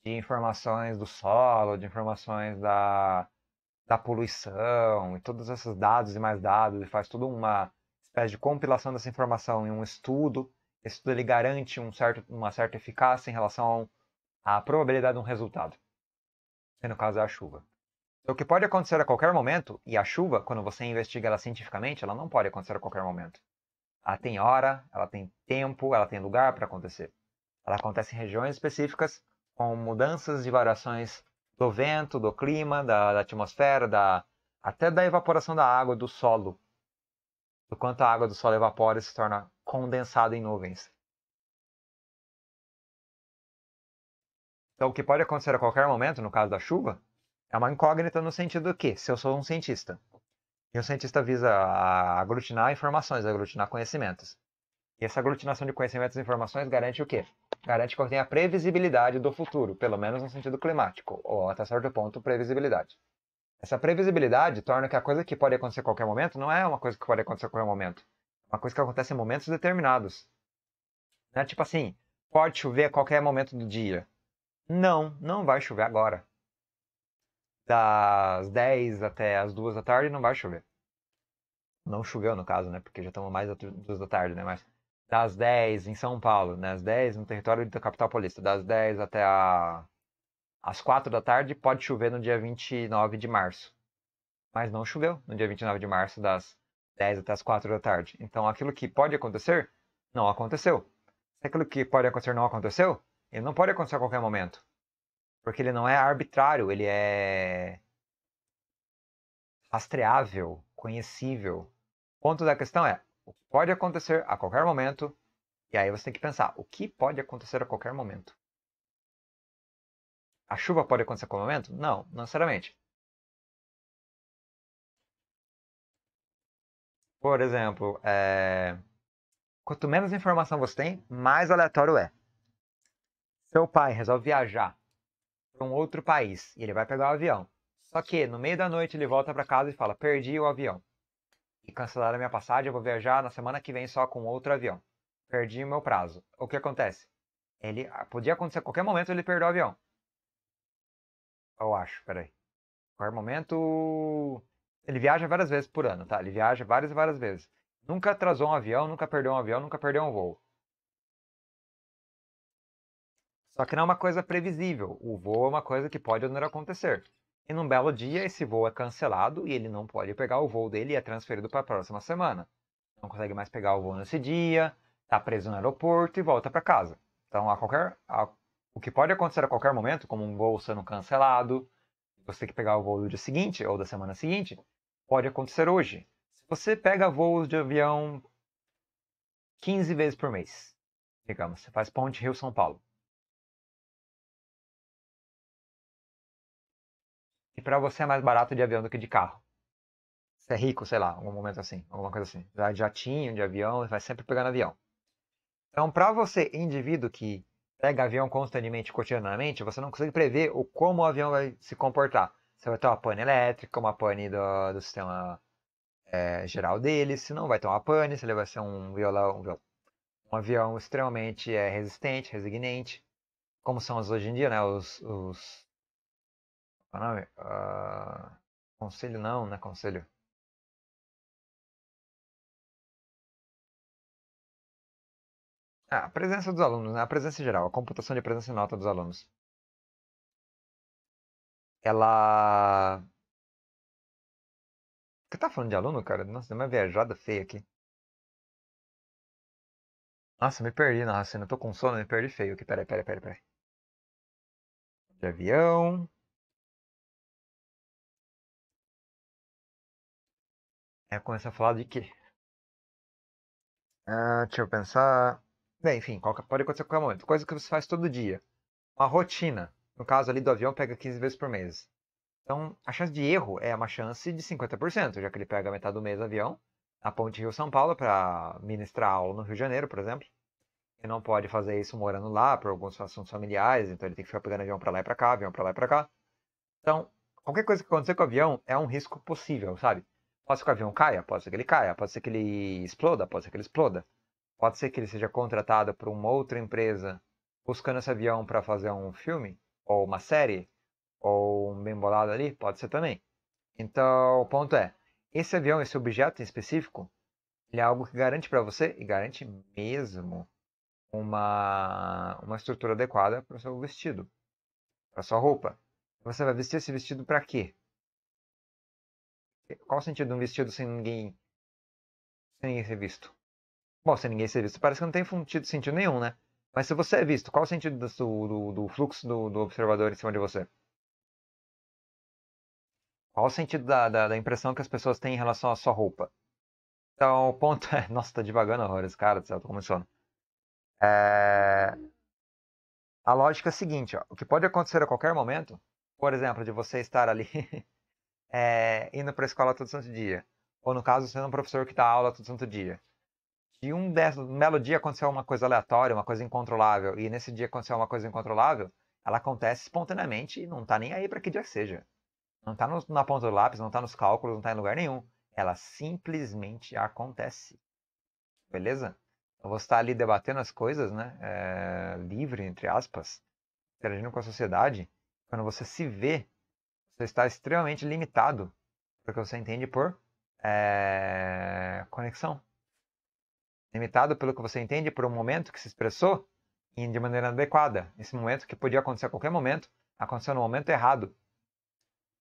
de informações do solo, de informações da, da poluição, e todos esses dados e mais dados, e faz toda uma espécie de compilação dessa informação em um estudo. Esse estudo ele garante um certo, uma certa eficácia em relação à probabilidade de um resultado, que no caso é a chuva. O que pode acontecer a qualquer momento, e a chuva, quando você investiga ela cientificamente, ela não pode acontecer a qualquer momento. Ela tem hora, ela tem tempo, ela tem lugar para acontecer. Ela acontece em regiões específicas, com mudanças e variações do vento, do clima, da, da atmosfera, da, até da evaporação da água do solo. Do quanto a água do solo evapora e se torna condensada em nuvens. Então, o que pode acontecer a qualquer momento, no caso da chuva, é uma incógnita no sentido que, se eu sou um cientista, e o cientista visa aglutinar informações, aglutinar conhecimentos. E essa aglutinação de conhecimentos e informações garante o quê? Garante que eu tenha previsibilidade do futuro, pelo menos no sentido climático, ou até certo ponto, previsibilidade. Essa previsibilidade torna que a coisa que pode acontecer a qualquer momento não é uma coisa que pode acontecer a qualquer momento. É uma coisa que acontece em momentos determinados. né? tipo assim, pode chover a qualquer momento do dia. Não, não vai chover agora das 10 até as 2 da tarde não vai chover. Não choveu no caso, né? Porque já estamos mais das 2 da tarde, né? Mas das 10 em São Paulo, né? Às 10 no território da capital paulista, das 10 até a... as 4 da tarde pode chover no dia 29 de março. Mas não choveu no dia 29 de março das 10 até as 4 da tarde. Então aquilo que pode acontecer não aconteceu. Se aquilo que pode acontecer não aconteceu, ele não pode acontecer a qualquer momento. Porque ele não é arbitrário, ele é rastreável, conhecível. O ponto da questão é, o que pode acontecer a qualquer momento, e aí você tem que pensar, o que pode acontecer a qualquer momento? A chuva pode acontecer a qualquer momento? Não, não necessariamente. Por exemplo, é... quanto menos informação você tem, mais aleatório é. Seu pai resolve viajar para um outro país e ele vai pegar o avião. Só que no meio da noite ele volta para casa e fala: Perdi o avião. E cancelaram minha passagem, eu vou viajar na semana que vem só com outro avião. Perdi o meu prazo. O que acontece? Ele ah, podia acontecer a qualquer momento ele perder o avião. Eu acho, peraí. Qualquer momento. Ele viaja várias vezes por ano, tá? Ele viaja várias e várias vezes. Nunca atrasou um avião, nunca perdeu um avião, nunca perdeu um voo. Só que não é uma coisa previsível. O voo é uma coisa que pode ou não acontecer. E num belo dia, esse voo é cancelado e ele não pode pegar o voo dele e é transferido para a próxima semana. Não consegue mais pegar o voo nesse dia, está preso no aeroporto e volta para casa. Então, a qualquer, a, o que pode acontecer a qualquer momento, como um voo sendo cancelado, você tem que pegar o voo do dia seguinte ou da semana seguinte, pode acontecer hoje. Se você pega voos de avião 15 vezes por mês, digamos, você faz Ponte Rio-São Paulo para você é mais barato de avião do que de carro. Você é rico, sei lá, algum momento assim, alguma coisa assim. Já de jatinho, de avião, vai sempre pegando avião. Então, para você, indivíduo que pega avião constantemente, cotidianamente, você não consegue prever o como o avião vai se comportar. Você vai ter uma pane elétrica, uma pane do, do sistema é, geral dele, se não vai ter uma pane, se ele vai ser um, violão, um, um avião extremamente é, resistente, resiliente, como são os hoje em dia, né, os, os Tá, né, ah, conselho não, né? Conselho. Ah, a presença dos alunos, né? a presença geral, a computação de presença e nota dos alunos. Ela. Que tá falando de aluno, cara? Nossa, deu uma viajada feia aqui. Nossa, me perdi na raciocínio. tô com sono, me perdi feio aqui. Peraí, peraí, peraí, peraí. De avião. É, começa a falar de quê? Ah, deixa eu pensar. Bem, enfim, qualquer, pode acontecer a qualquer momento. Coisa que você faz todo dia. Uma rotina. No caso ali do avião, pega 15 vezes por mês. Então, a chance de erro é uma chance de 50%, já que ele pega metade do mês do avião, a ponte Rio-São Paulo, para ministrar aula no Rio de Janeiro, por exemplo. Ele não pode fazer isso morando lá, por alguns assuntos familiares, então ele tem que ficar pegando avião para lá e para cá, avião para lá e para cá. Então, qualquer coisa que acontecer com o avião é um risco possível, sabe? Pode ser que o avião caia, pode ser que ele caia, pode ser que ele exploda, pode ser que ele exploda. Pode ser que ele seja contratado por uma outra empresa buscando esse avião para fazer um filme, ou uma série, ou um bem bolado ali, pode ser também. Então, o ponto é, esse avião, esse objeto em específico, ele é algo que garante para você, e garante mesmo, uma, uma estrutura adequada para o seu vestido, para sua roupa. Você vai vestir esse vestido para quê? Qual o sentido de um vestido sem ninguém. sem ninguém ser visto? Bom, sem ninguém ser visto, parece que não tem sentido nenhum, né? Mas se você é visto, qual o sentido do, do, do fluxo do, do, observador em cima de você? Qual o sentido da, da, da, impressão que as pessoas têm em relação à sua roupa? Então, o ponto é. [laughs] Nossa, tá devagando horrores, cara do céu, tô começando. É... A lógica é a seguinte: ó, o que pode acontecer a qualquer momento, por exemplo, de você estar ali [laughs] é, indo para a escola todo santo dia. Ou no caso, sendo um professor que dá aula todo santo dia. E um, des... um belo dia aconteceu uma coisa aleatória, uma coisa incontrolável, e nesse dia aconteceu uma coisa incontrolável, ela acontece espontaneamente e não está nem aí para que dia seja. Não está na ponta do lápis, não está nos cálculos, não está em lugar nenhum. Ela simplesmente acontece. Beleza? Eu vou estar ali debatendo as coisas, né? É... livre, entre aspas, interagindo com a sociedade. Quando você se vê você está extremamente limitado, porque você entende por é, conexão. Limitado pelo que você entende por um momento que se expressou de maneira adequada. Esse momento que podia acontecer a qualquer momento, aconteceu no momento errado.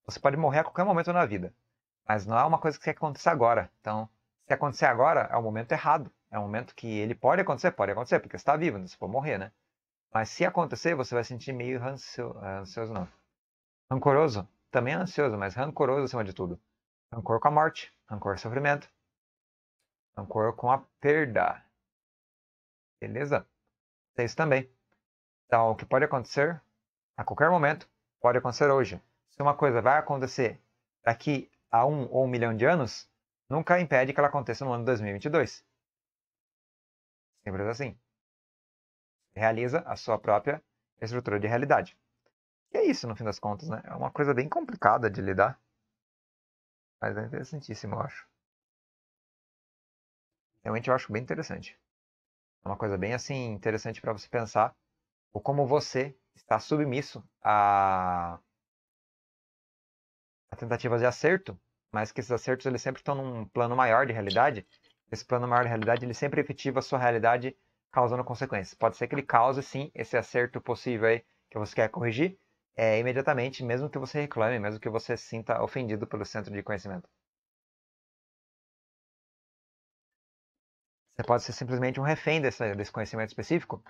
Você pode morrer a qualquer momento na vida, mas não é uma coisa que aconteça agora. Então, se acontecer agora, é o momento errado. É um momento que ele pode acontecer, pode acontecer, porque está vivo, não se for morrer, né? Mas se acontecer, você vai sentir meio ansioso, eh, ansioso não, rancoroso também é ansioso, mas rancoroso acima de tudo. Rancor com a morte, rancor com o sofrimento, rancor com a perda. Beleza? É isso também. Então, o que pode acontecer a qualquer momento, pode acontecer hoje. Se uma coisa vai acontecer daqui a um ou um milhão de anos, nunca impede que ela aconteça no ano 2022. Simples assim. Realiza a sua própria estrutura de realidade. E é isso, no fim das contas, né? É uma coisa bem complicada de lidar. Mas é interessantíssimo, eu acho. Realmente eu acho bem interessante. É uma coisa bem assim interessante para você pensar o como você está submisso a... a tentativas de acerto, mas que esses acertos eles sempre estão num plano maior de realidade. Esse plano maior de realidade ele sempre efetiva a sua realidade causando consequências. Pode ser que ele cause sim esse acerto possível aí que você quer corrigir, é, imediatamente, mesmo que você reclame, mesmo que você sinta ofendido pelo centro de conhecimento. Você pode ser simplesmente um refém desse, desse conhecimento específico,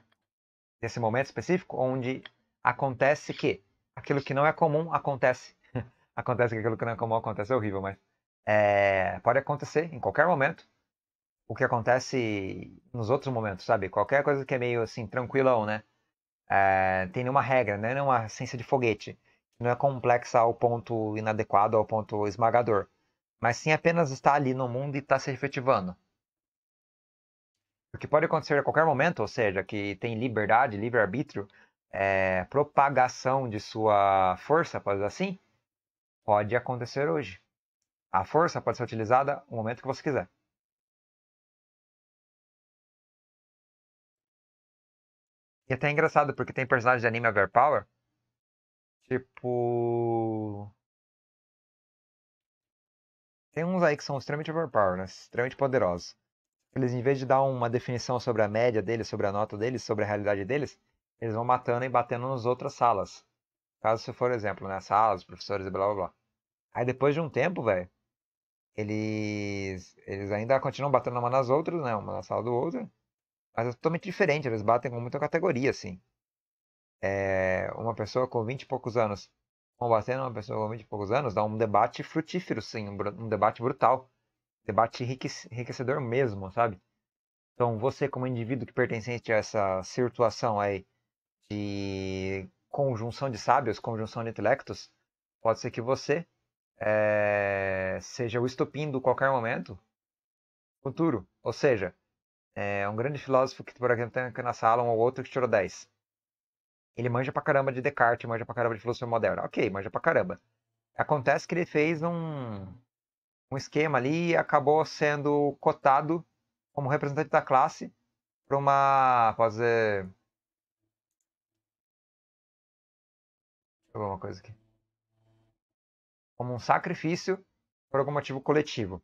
desse momento específico, onde acontece que aquilo que não é comum acontece. [laughs] acontece que aquilo que não é comum acontece, é horrível, mas é, pode acontecer em qualquer momento o que acontece nos outros momentos, sabe? Qualquer coisa que é meio assim, tranquilão, né? é, tem nenhuma regra, né? não é uma ciência de foguete, não é complexa ao ponto inadequado, ao ponto esmagador, mas sim apenas está ali no mundo e está se efetivando. O que pode acontecer a qualquer momento, ou seja, que tem liberdade, livre-arbítrio, é, propagação de sua força, pode dizer assim, pode acontecer hoje. A força pode ser utilizada no momento que você quiser. E até é engraçado, porque tem personagens de anime overpower. Tipo. Tem uns aí que são extremamente overpower, né? Extremamente poderosos. Eles, em vez de dar uma definição sobre a média deles, sobre a nota deles, sobre a realidade deles, eles vão matando e batendo nas outras salas. Caso se for exemplo, né? Salas, professores e blá blá blá. Aí depois de um tempo, velho, eles eles ainda continuam batendo uma nas outras, né? Uma na sala do outro mas é totalmente diferente, eles batem com muita categoria, assim. É, uma pessoa com 20 e poucos anos combatendo uma pessoa com 20 e poucos anos dá um debate frutífero, sim, um, um debate brutal, debate enriquecedor mesmo, sabe? Então, você como indivíduo que pertencente a essa situação aí de conjunção de sábios, conjunção de intelectos, pode ser que você é, seja o estupim do qualquer momento futuro. Ou seja, é um grande filósofo que, por exemplo, tem aqui na sala um ou outro que tirou 10. Ele manja pra caramba de Descartes, manja pra caramba de filosofia moderna. Ok, manja pra caramba. Acontece que ele fez um, um esquema ali e acabou sendo cotado como representante da classe para uma. fazer. Deixa eu ver uma coisa aqui. Como um sacrifício por algum motivo coletivo.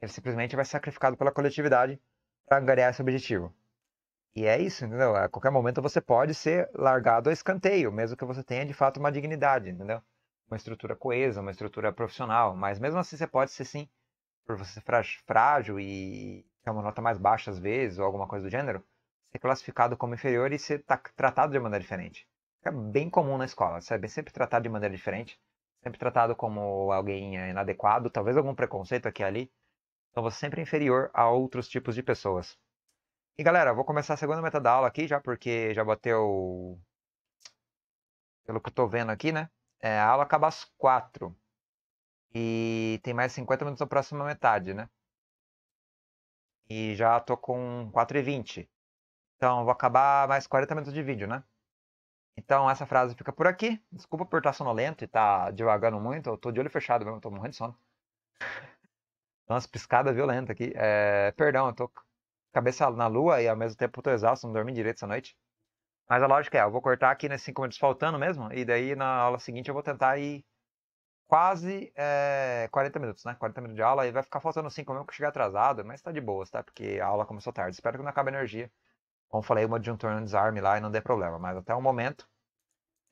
Ele simplesmente vai ser sacrificado pela coletividade para ganhar esse objetivo. E é isso, entendeu? A qualquer momento você pode ser largado ao escanteio, mesmo que você tenha de fato uma dignidade, entendeu? Uma estrutura coesa, uma estrutura profissional. Mas mesmo assim você pode ser sim, por você ser frágil e ter uma nota mais baixa às vezes, ou alguma coisa do gênero, ser classificado como inferior e ser tratado de maneira diferente. É bem comum na escola, sabe? Sempre tratado de maneira diferente, sempre tratado como alguém é, inadequado, talvez algum preconceito aqui e ali, então você sempre inferior a outros tipos de pessoas. E galera, vou começar a segunda metade da aula aqui já, porque já bateu. Pelo que eu tô vendo aqui, né? É, a aula acaba às quatro. E tem mais 50 minutos na próxima metade, né? E já tô com 4 e 20. Então vou acabar mais 40 minutos de vídeo, né? Então essa frase fica por aqui. Desculpa por estar sonolento e estar tá devagando muito. Eu tô de olho fechado mesmo, tô morrendo de sono umas piscadas violentas aqui. É, perdão, eu tô cabeça na lua e ao mesmo tempo tô exausto, não dormi direito essa noite. Mas a lógica é, eu vou cortar aqui nesses 5 minutos faltando mesmo, e daí na aula seguinte eu vou tentar ir quase é, 40 minutos, né? 40 minutos de aula, e vai ficar faltando 5 mesmo que eu chegar atrasado, mas tá de boas, tá? Porque a aula começou tarde. Espero que não acabe a energia. Como falei, uma de um turno desarme lá e não dê problema, mas até o momento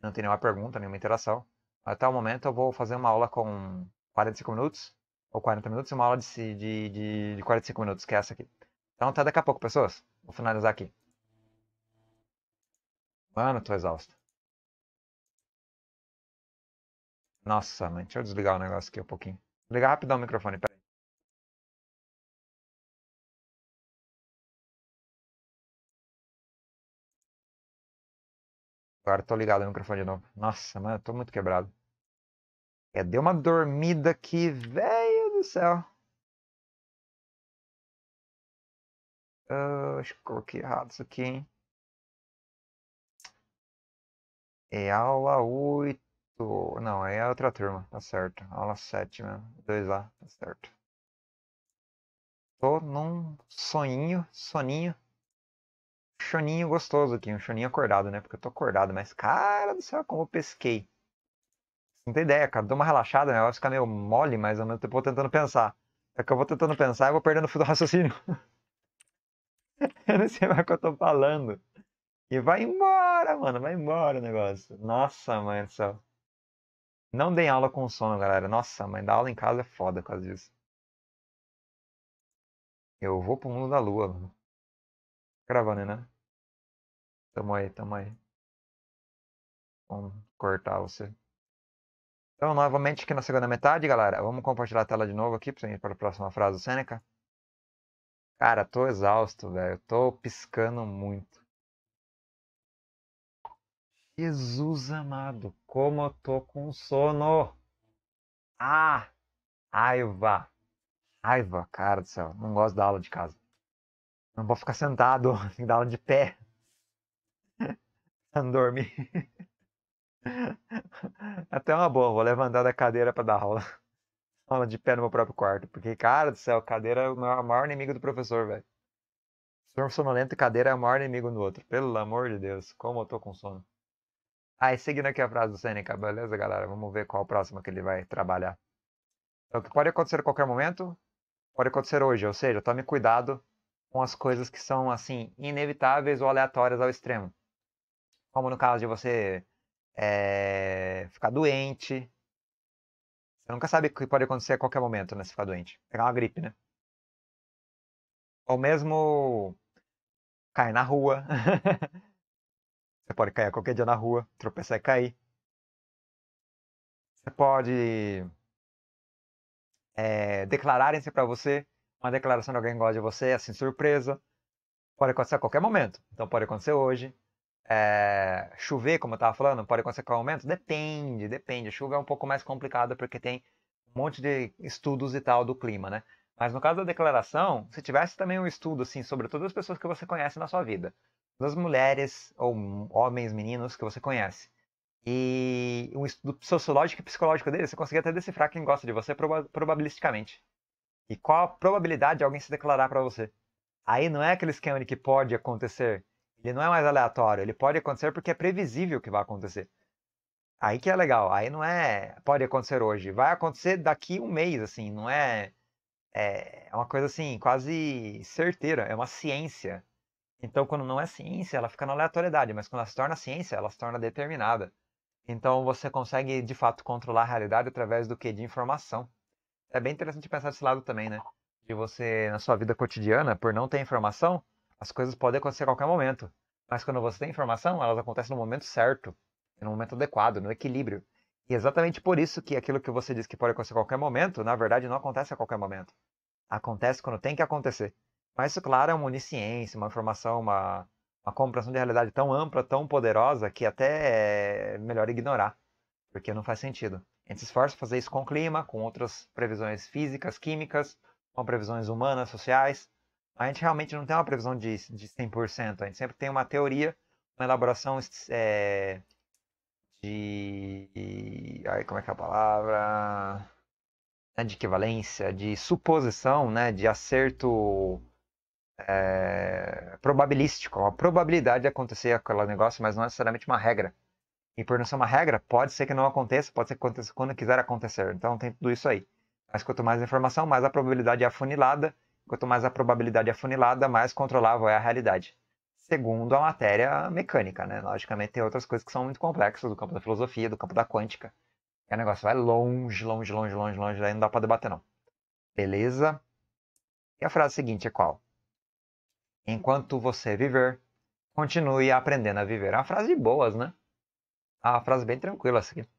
não tem nenhuma pergunta, nenhuma interação. Até o momento eu vou fazer uma aula com 45 minutos ou 40 minutos e uma aula de, de, de, de 45 minutos, que é essa aqui. Então até daqui a pouco, pessoas. Vou finalizar aqui. Mano, tô exausto. Nossa, mãe, deixa eu desligar o negócio aqui um pouquinho. Ligar rapidão o microfone, peraí. Agora tô ligado o microfone de novo. Nossa, mano, eu tô muito quebrado. É, deu uma dormida aqui, velho do céu. Uh, acho que coloquei errado isso aqui, hein? É aula 8. Não, é a outra turma, tá certo. Aula 7 mesmo. 2 lá, tá certo. Tô num soninho, soninho. Choninho gostoso aqui, um choninho acordado, né? Porque eu tô acordado, mas cara do céu, como eu pesquei. Não tem ideia, cara. Dou uma relaxada, né? Vai ficar meio mole, mas ao mesmo tempo eu vou tentando pensar. É que eu vou tentando pensar e vou perdendo o fio do raciocínio. [laughs] eu não sei mais o que eu tô falando. E vai embora, mano. Vai embora o negócio. Nossa, mãe do céu. Não deem aula com sono, galera. Nossa, mãe, dar aula em casa é foda por causa disso. Eu vou pro mundo da lua, mano. Gravando, né? Tamo aí, tamo aí. Vamos cortar você. Então, novamente aqui na segunda metade, galera. Vamos compartilhar a tela de novo aqui para ir pra a próxima frase do Seneca. Cara, tô exausto, velho. Tô piscando muito. Jesus amado, como eu tô com sono. Ah, raiva. Raiva, cara do céu. Não gosto da aula de casa. Não vou ficar sentado, [laughs] tem que dar aula de pé. [laughs] Não dormir. [laughs] até uma boa, vou levantar da cadeira para dar aula. [laughs] Aula de pé no meu próprio quarto. Porque, cara do céu, cadeira é o maior inimigo do professor, velho. Professor sonolento e cadeira é o maior inimigo do outro. Pelo amor de Deus, como eu tô com sono. Aí, seguindo aqui a frase do Seneca, beleza, galera? Vamos ver qual o próximo que ele vai trabalhar. Então, o que pode acontecer a qualquer momento, pode acontecer hoje. Ou seja, tome cuidado com as coisas que são, assim, inevitáveis ou aleatórias ao extremo. Como no caso de você é, ficar doente. Você nunca sabe o que pode acontecer a qualquer momento, né? Se ficar doente. Pegar é uma gripe, né? Ou mesmo cair na rua. [laughs] Você pode cair qualquer dia na rua, tropeçar e cair. Você pode é, declararem-se para você uma declaração de alguém que gosta de você, assim, surpresa. Pode acontecer a qualquer momento. Então pode acontecer hoje, é, chover, como eu estava falando, pode acontecer com aumento? Depende, depende. A chuva é um pouco mais complicada porque tem um monte de estudos e tal do clima, né? Mas no caso da declaração, se tivesse também um estudo, assim, sobre todas as pessoas que você conhece na sua vida, das mulheres ou homens, meninos que você conhece, e um estudo sociológico e psicológico dele, você conseguia até decifrar quem gosta de você probabilisticamente. E qual a probabilidade de alguém se declarar para você? Aí não é aquele esquema de que pode acontecer, ele não é mais aleatório, ele pode acontecer porque é previsível que vai acontecer. Aí que é legal, aí não é pode acontecer hoje, vai acontecer daqui um mês, assim, não é, é. É uma coisa assim, quase certeira, é uma ciência. Então, quando não é ciência, ela fica na aleatoriedade, mas quando ela se torna ciência, ela se torna determinada. Então, você consegue de fato controlar a realidade através do que? De informação. É bem interessante pensar desse lado também, né? De você, na sua vida cotidiana, por não ter informação, as coisas podem acontecer a qualquer momento, mas quando você tem informação, elas acontecem no momento certo, no momento adequado, no equilíbrio. E é exatamente por isso que aquilo que você diz que pode acontecer a qualquer momento, na verdade não acontece a qualquer momento. Acontece quando tem que acontecer. Mas isso, claro, é uma onisciência, uma informação, uma, uma compreensão de realidade tão ampla, tão poderosa, que até é melhor ignorar, porque não faz sentido. A gente se esforça a fazer isso com o clima, com outras previsões físicas, químicas, com previsões humanas, sociais, a gente realmente não tem uma previsão de, de 100%. A gente sempre tem uma teoria, uma elaboração é, de. Ai, como é que é a palavra? Né, de equivalência, de suposição, né, de acerto é, probabilístico, a probabilidade de acontecer aquele negócio, mas não é necessariamente uma regra. E por não ser uma regra, pode ser que não aconteça, pode ser que aconteça quando quiser acontecer. Então tem tudo isso aí. Mas quanto mais informação, mais a probabilidade é afunilada Quanto mais a probabilidade é afunilada, mais controlável é a realidade. Segundo a matéria mecânica, né? Logicamente tem outras coisas que são muito complexas, do campo da filosofia, do campo da quântica. E é o negócio vai longe, longe, longe, longe, longe, daí não dá pra debater não. Beleza? E a frase seguinte é qual? Enquanto você viver, continue aprendendo a viver. É uma frase de boas, né? É uma frase bem tranquila essa assim. aqui.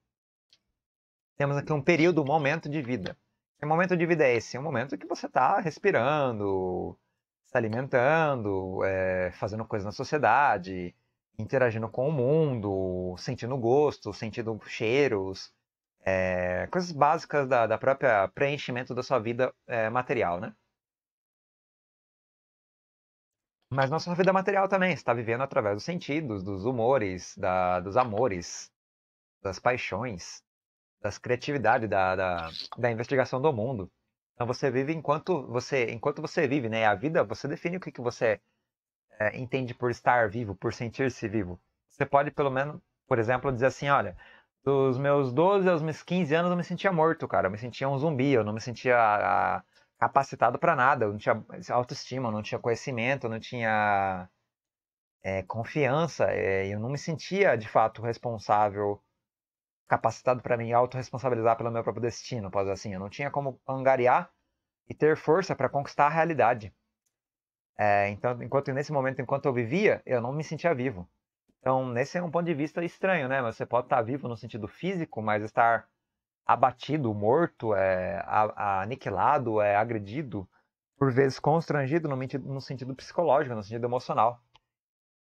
Temos aqui um período, um momento de vida. É momento de vida é esse? É um momento que você está respirando, se alimentando, é, fazendo coisas na sociedade, interagindo com o mundo, sentindo gosto, sentindo cheiros, é, coisas básicas da, da, própria preenchimento da sua vida é, material, né? Mas na sua vida material também, está vivendo através dos sentidos, dos humores, da, dos amores, das paixões das criatividade, da, da, da, investigação do mundo. Então você vive enquanto você, enquanto você vive, né? A vida, você define o que, que você é, entende por estar vivo, por sentir-se vivo. Você pode, pelo menos, por exemplo, dizer assim, olha, dos meus 12 aos meus 15 anos eu me sentia morto, cara. Eu me sentia um zumbi, eu não me sentia a, ah, capacitado para nada. Eu não tinha autoestima, eu não tinha conhecimento, eu não tinha é, confiança. É, eu não me sentia, de fato, responsável capacitado para me autorresponsabilizar pelo meu próprio destino, pois assim. Eu não tinha como angariar e ter força para conquistar a realidade. É, então, enquanto nesse momento, enquanto eu vivia, eu não me sentia vivo. Então, nesse é um ponto de vista estranho, né? Você pode estar vivo no sentido físico, mas estar abatido, morto, é, aniquilado, é, agredido, por vezes constrangido no, no sentido psicológico, no sentido emocional.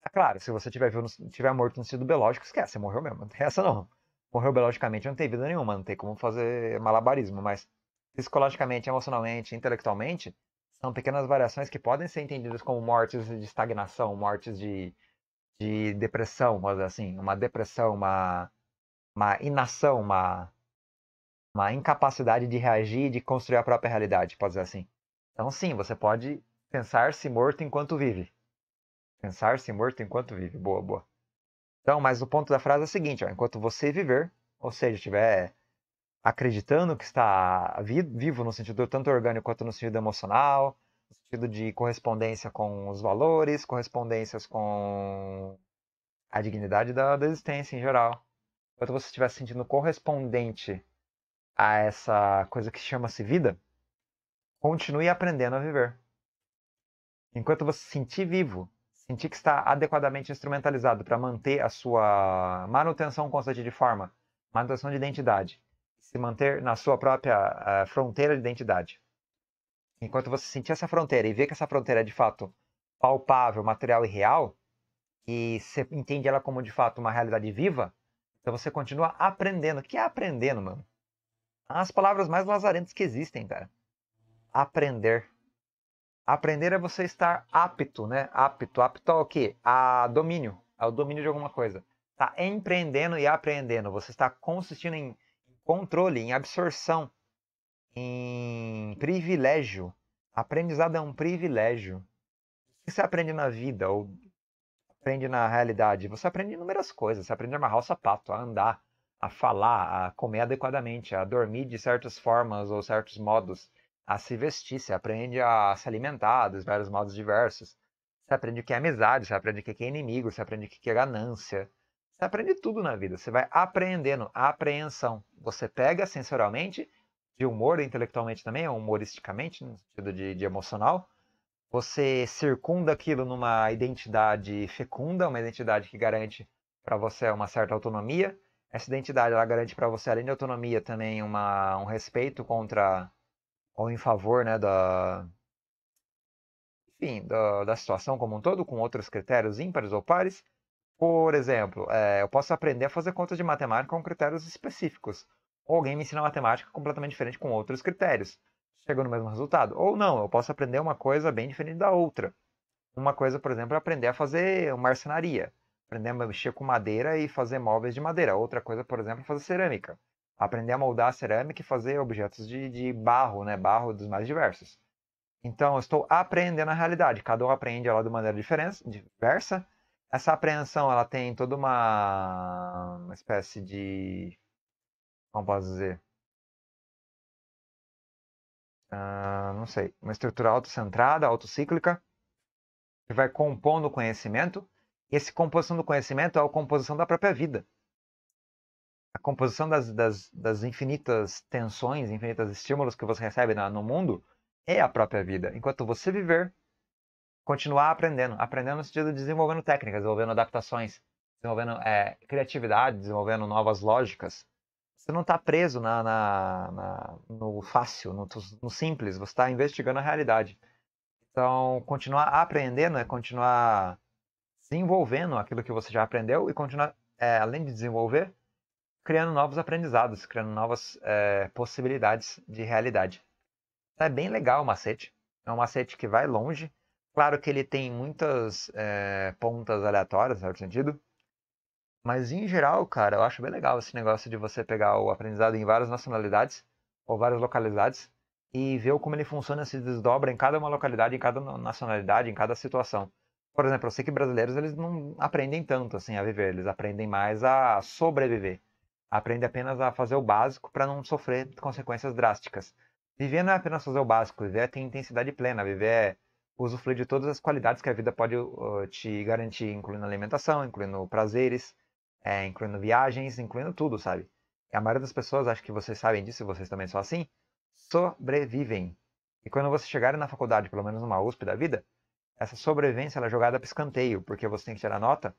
É claro, se você tiver, tiver morto no sentido biológico, esquece, você morreu mesmo, não [laughs] tem essa não biologicamente não tem vida nenhuma, não tem como fazer malabarismo, mas psicologicamente, emocionalmente, intelectualmente, são pequenas variações que podem ser entendidas como mortes de estagnação, mortes de, de depressão, assim, uma depressão, uma, uma inação, uma, uma incapacidade de reagir, de construir a própria realidade, pode dizer assim. Então, sim, você pode pensar-se morto enquanto vive. Pensar-se morto enquanto vive. Boa, boa. Então, mas o ponto da frase é o seguinte: ó, enquanto você viver, ou seja, estiver acreditando que está vivo no sentido tanto orgânico quanto no sentido emocional, no sentido de correspondência com os valores, correspondências com a dignidade da, da existência em geral. Enquanto você estiver se sentindo correspondente a essa coisa que chama-se vida, continue aprendendo a viver. Enquanto você se sentir vivo, sentir que está adequadamente instrumentalizado para manter a sua manutenção constante de forma, manutenção de identidade, se manter na sua própria uh, fronteira de identidade. Enquanto você sentir essa fronteira e ver que essa fronteira é de fato palpável, material e real, e você entende ela como de fato uma realidade viva, então você continua aprendendo. O que é aprendendo, mano? As palavras mais lazarentas que existem, cara. Aprender. Aprender é você estar apto, né? Apto. Apto ao quê? A domínio. Ao domínio de alguma coisa. Está empreendendo e aprendendo. Você está consistindo em controle, em absorção, em privilégio. Aprendizado é um privilégio. O que você aprende na vida ou aprende na realidade? Você aprende inúmeras coisas. Você aprende a amarrar o sapato, a andar, a falar, a comer adequadamente, a dormir de certas formas ou certos modos a se vestir, você aprende a se alimentar dos vários modos diversos. Você aprende o que é amizade, você aprende o que é inimigo, você aprende o que é ganância. Você aprende tudo na vida, você vai aprendendo, a apreensão. Você pega sensorialmente, de humor intelectualmente também, humoristicamente, no sentido de, de emocional. Você circunda aquilo numa identidade fecunda, uma identidade que garante para você uma certa autonomia. Essa identidade ela garante para você, além de autonomia, também uma, um respeito contra ou em favor né, da, enfim, da, da situação como um todo, com outros critérios ímpares ou pares. Por exemplo, é, eu posso aprender a fazer contas de matemática com critérios específicos, ou alguém me ensina matemática completamente diferente com outros critérios, chegando no mesmo resultado. Ou não, eu posso aprender uma coisa bem diferente da outra. Uma coisa, por exemplo, é aprender a fazer marcenaria aprender a mexer com madeira e fazer móveis de madeira. Outra coisa, por exemplo, é fazer cerâmica aprender a moldar a cerâmica e fazer objetos de, de barro, né? Barro dos mais diversos. Então, eu estou aprendendo a realidade. Cada um aprende ela de maneira diversa. Essa apreensão, ela tem toda uma, uma espécie de... Como posso dizer? Uh, não sei. Uma estrutura autocentrada, autocíclica, que vai compondo o conhecimento. E essa composição do conhecimento é a composição da própria vida a composição das, das, das, infinitas tensões, infinitas estímulos que você recebe na, no mundo é a própria vida. Enquanto você viver, continuar aprendendo. Aprendendo no sentido de desenvolvendo técnicas, desenvolvendo adaptações, desenvolvendo é, criatividade, desenvolvendo novas lógicas. Você não está preso na, na, na, no fácil, no, no simples. Você está investigando a realidade. Então, continuar aprendendo é continuar desenvolvendo aquilo que você já aprendeu e continuar, é, além de desenvolver, criando novos aprendizados, criando novas é, possibilidades de realidade. é bem legal o macete. É um macete que vai longe. Claro que ele tem muitas é, pontas aleatórias, no certo sentido. Mas em geral, cara, eu acho bem legal esse negócio de você pegar o aprendizado em várias nacionalidades ou várias localidades e ver como ele funciona, se desdobra em cada uma localidade, em cada nacionalidade, em cada situação. Por exemplo, eu sei que brasileiros eles não aprendem tanto assim a viver, eles aprendem mais a sobreviver. Aprende apenas a fazer o básico para não sofrer consequências drásticas. Viver não é apenas fazer o básico, viver é ter intensidade plena, viver é usufruir de todas as qualidades que a vida pode uh, te garantir, incluindo alimentação, incluindo prazeres, é, incluindo viagens, incluindo tudo, sabe? E a maioria das pessoas, acho que vocês sabem disso, e vocês também são assim, sobrevivem. E quando vocês chegarem na faculdade, pelo menos numa USP da vida, essa sobrevivência é jogada para escanteio, porque você tem que tirar nota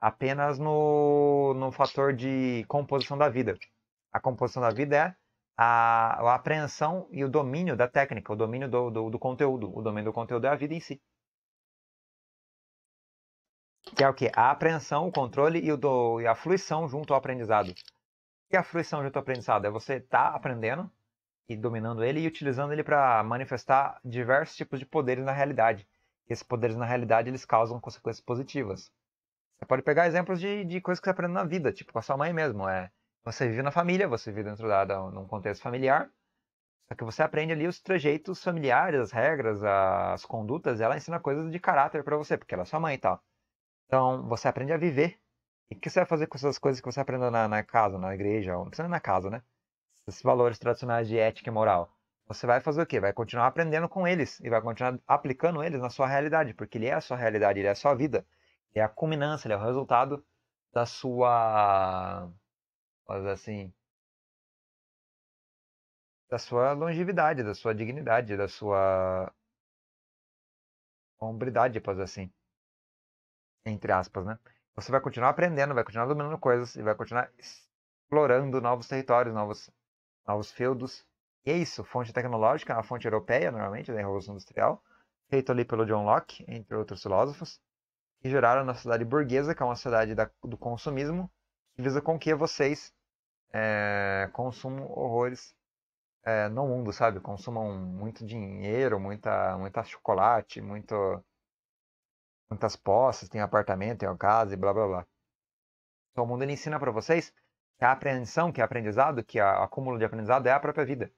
apenas no, no fator de composição da vida. A composição da vida é a, a apreensão e o domínio da técnica, o domínio do, do, do, conteúdo. O domínio do conteúdo é a vida em si. Que é o que? A apreensão, o controle e, o do, e a fluição junto ao aprendizado. é a fluição junto ao aprendizado? É você estar tá aprendendo e dominando ele e utilizando ele para manifestar diversos tipos de poderes na realidade. Esses poderes na realidade eles causam consequências positivas. Você pode pegar exemplos de, de coisas que você aprende na vida, tipo com a sua mãe mesmo. É, você vive na família, você vive dentro da, da num contexto familiar, só que você aprende ali os trejeitos familiares, as regras, as condutas, ela ensina coisas de caráter para você, porque ela é sua mãe e tal. Então, você aprende a viver. E o que você vai fazer com essas coisas que você aprendeu na, na casa, na igreja, ou, não precisa na casa, né? Esses valores tradicionais de ética e moral. Você vai fazer o quê? Vai continuar aprendendo com eles e vai continuar aplicando eles na sua realidade, porque ele é a sua realidade, ele é a sua vida é a culminância, ele é o resultado da sua. assim. da sua longevidade, da sua dignidade, da sua. hombridade, dizer assim. Entre aspas, né? Você vai continuar aprendendo, vai continuar dominando coisas e vai continuar explorando novos territórios, novos, novos feudos. E é isso, fonte tecnológica, é a fonte europeia, normalmente, da né, Revolução Industrial, feito ali pelo John Locke, entre outros filósofos que geraram na cidade burguesa, que é uma cidade da, do consumismo, que visa com que vocês é, consumam horrores é, no mundo, sabe? Consumam muito dinheiro, muita, muita chocolate, muito, muitas posses, tem apartamento, tem casa e blá blá blá. Então o mundo ele ensina para vocês que a apreensão, que é aprendizado, que é o acúmulo de aprendizado é a própria vida.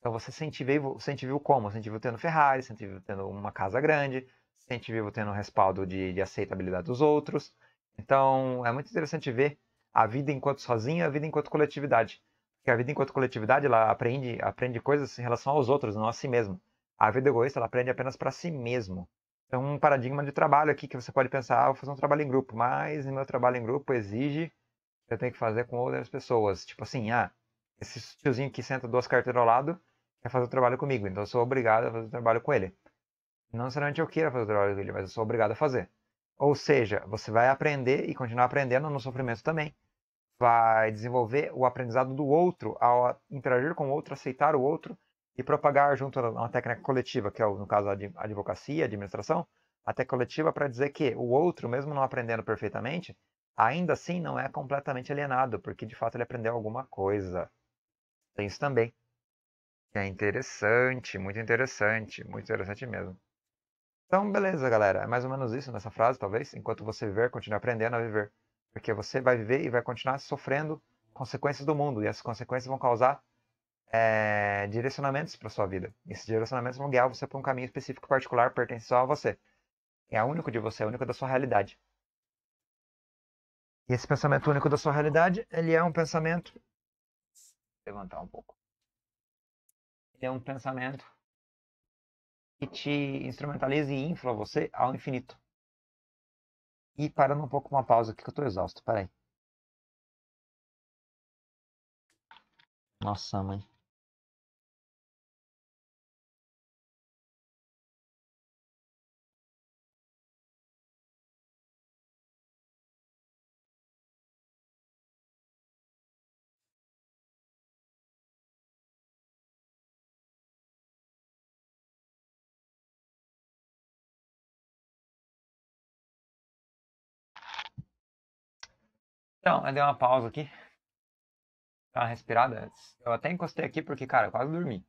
Então você sente vivo, sente vivo como? Sente vivo tendo Ferrari, sente vivo tendo uma casa grande, sente vivo tendo um respaldo de, de aceitabilidade dos outros. Então, é muito interessante ver a vida enquanto sozinha a vida enquanto coletividade. Porque a vida enquanto coletividade, ela aprende, aprende coisas em relação aos outros, não a si mesmo. A vida egoísta, ela aprende apenas para si mesmo. Então, um paradigma de trabalho aqui que você pode pensar, ah, vou fazer um trabalho em grupo, mas meu trabalho em grupo exige que eu tenho que fazer com outras pessoas. Tipo assim, ah, esse tiozinho que senta duas carteiras ao lado quer fazer o trabalho comigo, então eu sou obrigado a fazer o trabalho com ele. Não necessariamente eu queira fazer o trabalho dele, mas eu sou obrigado a fazer. Ou seja, você vai aprender e continuar aprendendo no sofrimento também. Vai desenvolver o aprendizado do outro ao interagir com o outro, aceitar o outro e propagar junto a uma técnica coletiva, que é, no caso, a advocacia, a administração, até coletiva para dizer que o outro, mesmo não aprendendo perfeitamente, ainda assim não é completamente alienado, porque de fato ele aprendeu alguma coisa. Tem isso também. É interessante, muito interessante, muito interessante mesmo. Então, beleza, galera. É mais ou menos isso nessa frase, talvez. Enquanto você viver, continue aprendendo a viver. Porque você vai viver e vai continuar sofrendo consequências do mundo. E essas consequências vão causar é, direcionamentos para sua vida. E esses direcionamentos vão guiar você para um caminho específico particular, pertence só a você. É o único de você, é o único da sua realidade. E esse pensamento único da sua realidade, ele é um pensamento. Vou levantar um pouco. Ele é um pensamento que te instrumentaliza e infla você ao infinito. E parando um pouco uma pausa aqui que eu tô exausto, peraí. Nossa, mãe. Então, eu dei uma pausa aqui. Dá uma respirada antes. Eu até encostei aqui porque, cara, quase dormi.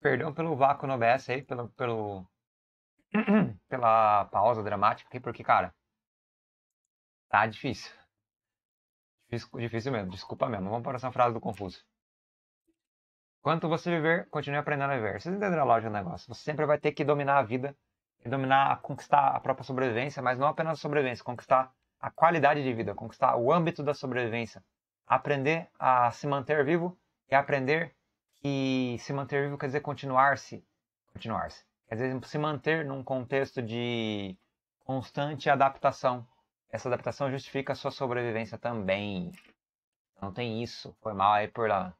Perdão pelo vácuo no OBS aí, pelo, pelo... [clears throat] pela pausa dramática aqui, porque, cara, tá difícil. Difícil, difícil mesmo, desculpa mesmo. Vamos para essa frase do Confúcio. Quanto você viver, continue aprendendo a viver. Vocês entenderam a lógica do negócio. Você sempre vai ter que dominar a vida e dominar, conquistar a própria sobrevivência, mas não apenas a sobrevivência, conquistar a qualidade de vida, conquistar o âmbito da sobrevivência, aprender a se manter vivo e aprender que se manter vivo quer dizer continuar-se, continuar-se, quer dizer se manter num contexto de constante adaptação. Essa adaptação justifica a sua sobrevivência também. Não tem isso. Foi mal aí por lá,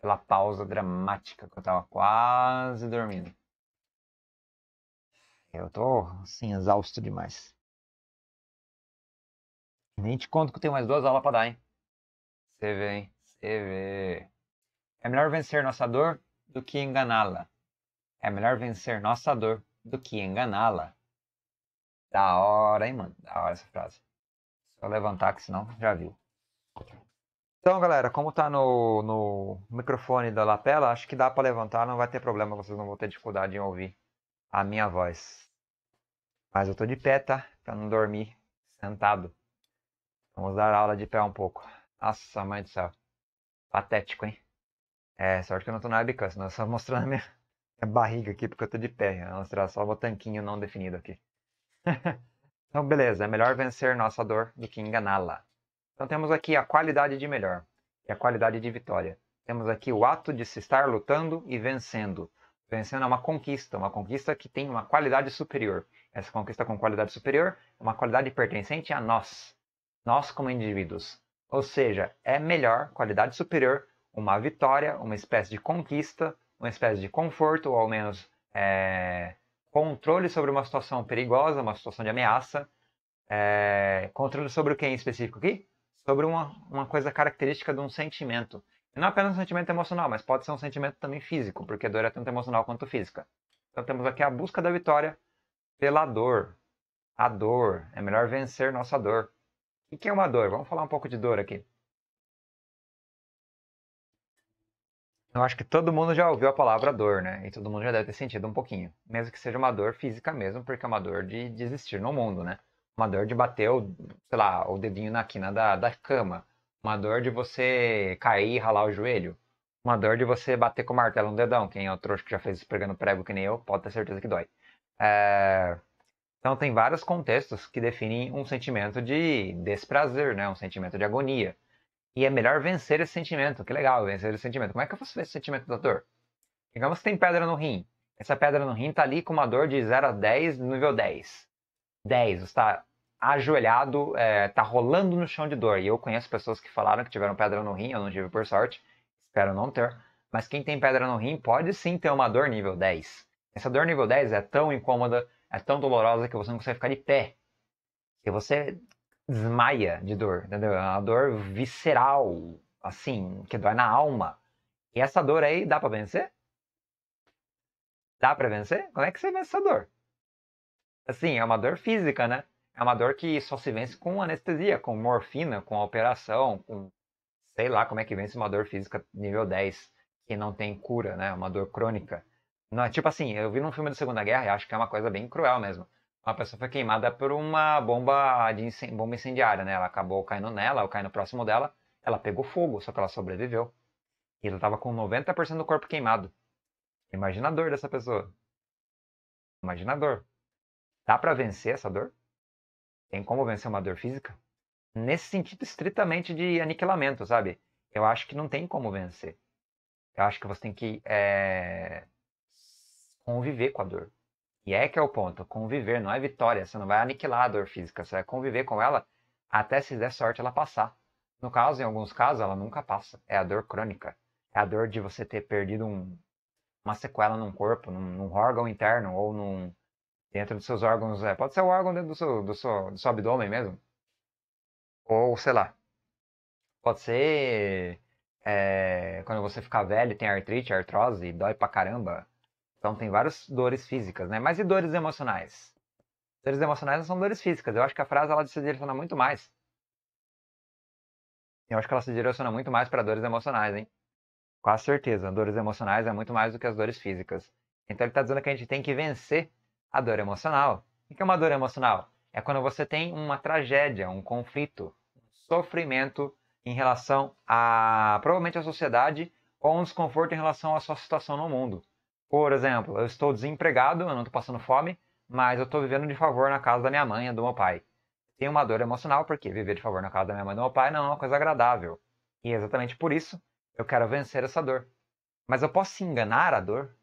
pela pausa dramática que eu tava quase dormindo. Eu tô, assim, exausto demais te conto que tem mais duas aulas para dar, hein? Você vê, hein? Você vê. É melhor vencer nossa dor do que enganá-la. É melhor vencer nossa dor do que enganá-la. Da hora, hein, mano? Da hora essa frase. Só levantar que senão já viu. Então, galera, como tá no, no microfone da lapela, acho que dá para levantar, não vai ter problema, vocês não vão ter dificuldade em ouvir a minha voz. Mas eu tô de pé, tá? Pra não dormir sentado. Vamos dar aula de pé um pouco. Nossa, mãe do céu. Patético, hein? É, sorte que eu não tô na webcam, senão eu só mostrando [laughs] a minha, minha barriga aqui, porque eu tô de pé. Eu mostrar só o tanquinho não definido aqui. [laughs] então, beleza. É melhor vencer nossa dor do que enganá-la. Então, temos aqui a qualidade de melhor e a qualidade de vitória. Temos aqui o ato de se estar lutando e vencendo. Vencendo é uma conquista, uma conquista que tem uma qualidade superior. Essa conquista com qualidade superior é uma qualidade pertencente a nós nós como indivíduos. Ou seja, é melhor, qualidade superior, uma vitória, uma espécie de conquista, uma espécie de conforto, ou ao menos é, controle sobre uma situação perigosa, uma situação de ameaça. É, controle sobre o que em específico aqui? Sobre uma, uma coisa característica de um sentimento. E não apenas um sentimento emocional, mas pode ser um sentimento também físico, porque dor é tanto emocional quanto física. Então temos aqui a busca da vitória pela dor. A dor. É melhor vencer nossa dor. O que é uma dor? Vamos falar um pouco de dor aqui. Eu acho que todo mundo já ouviu a palavra dor, né? E todo mundo já deve ter sentido um pouquinho. Mesmo que seja uma dor física mesmo, porque é uma dor de desistir no mundo, né? Uma dor de bater, o, sei lá, o dedinho na quina da, da cama. Uma dor de você cair e ralar o joelho. Uma dor de você bater com o martelo no dedão. Quem é o trouxa que já fez isso pregando prego que nem eu, pode ter certeza que dói. É... Então tem vários contextos que definem um sentimento de desprazer, né? um sentimento de agonia. E é melhor vencer esse sentimento. Que legal, vencer esse sentimento. Como é que eu faço esse sentimento da dor? Digamos que tem pedra no rim. Essa pedra no rim está ali com uma dor de 0 a 10, nível 10. 10, você está ajoelhado, é, tá rolando no chão de dor. E eu conheço pessoas que falaram que tiveram pedra no rim, eu não tive por sorte, espero não ter. Mas quem tem pedra no rim pode sim ter uma dor nível 10. Essa dor nível 10 é tão incômoda é tão dolorosa que você não consegue ficar de pé. Que você desmaia de dor, entendeu? É uma dor visceral, assim, que dói na alma. E essa dor aí dá para vencer? Dá para vencer? Como é que você vence essa dor? Assim, é uma dor física, né? É uma dor que só se vence com anestesia, com morfina, com operação, com sei lá como é que vence uma dor física nível 10, que não tem cura, né? É uma dor crônica. Não, tipo assim, eu vi num filme da Segunda Guerra e acho que é uma coisa bem cruel mesmo. Uma pessoa foi queimada por uma bomba, de bomba incendiária, né? Ela acabou caindo nela, ou caindo próximo dela. Ela pegou fogo, só que ela sobreviveu. E ela tava com 90% do corpo queimado. Imagina a dor dessa pessoa. Imagina a dor. Dá para vencer essa dor? Tem como vencer uma dor física? Nesse sentido estritamente de aniquilamento, sabe? Eu acho que não tem como vencer. Eu acho que você tem que é, conviver com a dor. E é que é o ponto, conviver, não é vitória, você não vai aniquilar a dor física, você vai conviver com ela até se der sorte ela passar. No caso, em alguns casos, ela nunca passa, é a dor crônica, é a dor de você ter perdido um, uma sequela num corpo, num, num, órgão interno ou num, dentro dos seus órgãos, é, pode ser o um órgão dentro do seu, do, seu, do seu abdômen mesmo, ou sei lá, pode ser é, quando você ficar velho, tem artrite, artrose, dói pra caramba, então tem várias dores físicas, né? Mas e dores emocionais? Dores emocionais não são dores físicas. Eu acho que a frase ela se direciona muito mais. Eu acho que ela se direciona muito mais para dores emocionais, hein? Quase certeza. Dores emocionais é muito mais do que as dores físicas. Então ele está dizendo que a gente tem que vencer a dor emocional. O que é uma dor emocional? É quando você tem uma tragédia, um conflito, um sofrimento em relação a provavelmente a sociedade ou um desconforto em relação à sua situação no mundo. Por exemplo, eu estou desempregado, eu não estou passando fome, mas eu estou vivendo de favor na casa da minha mãe e do meu pai. Tenho uma dor emocional, porque viver de favor na casa da minha mãe e do meu pai não é uma coisa agradável. E é exatamente por isso, eu quero vencer essa dor. Mas eu posso enganar a dor?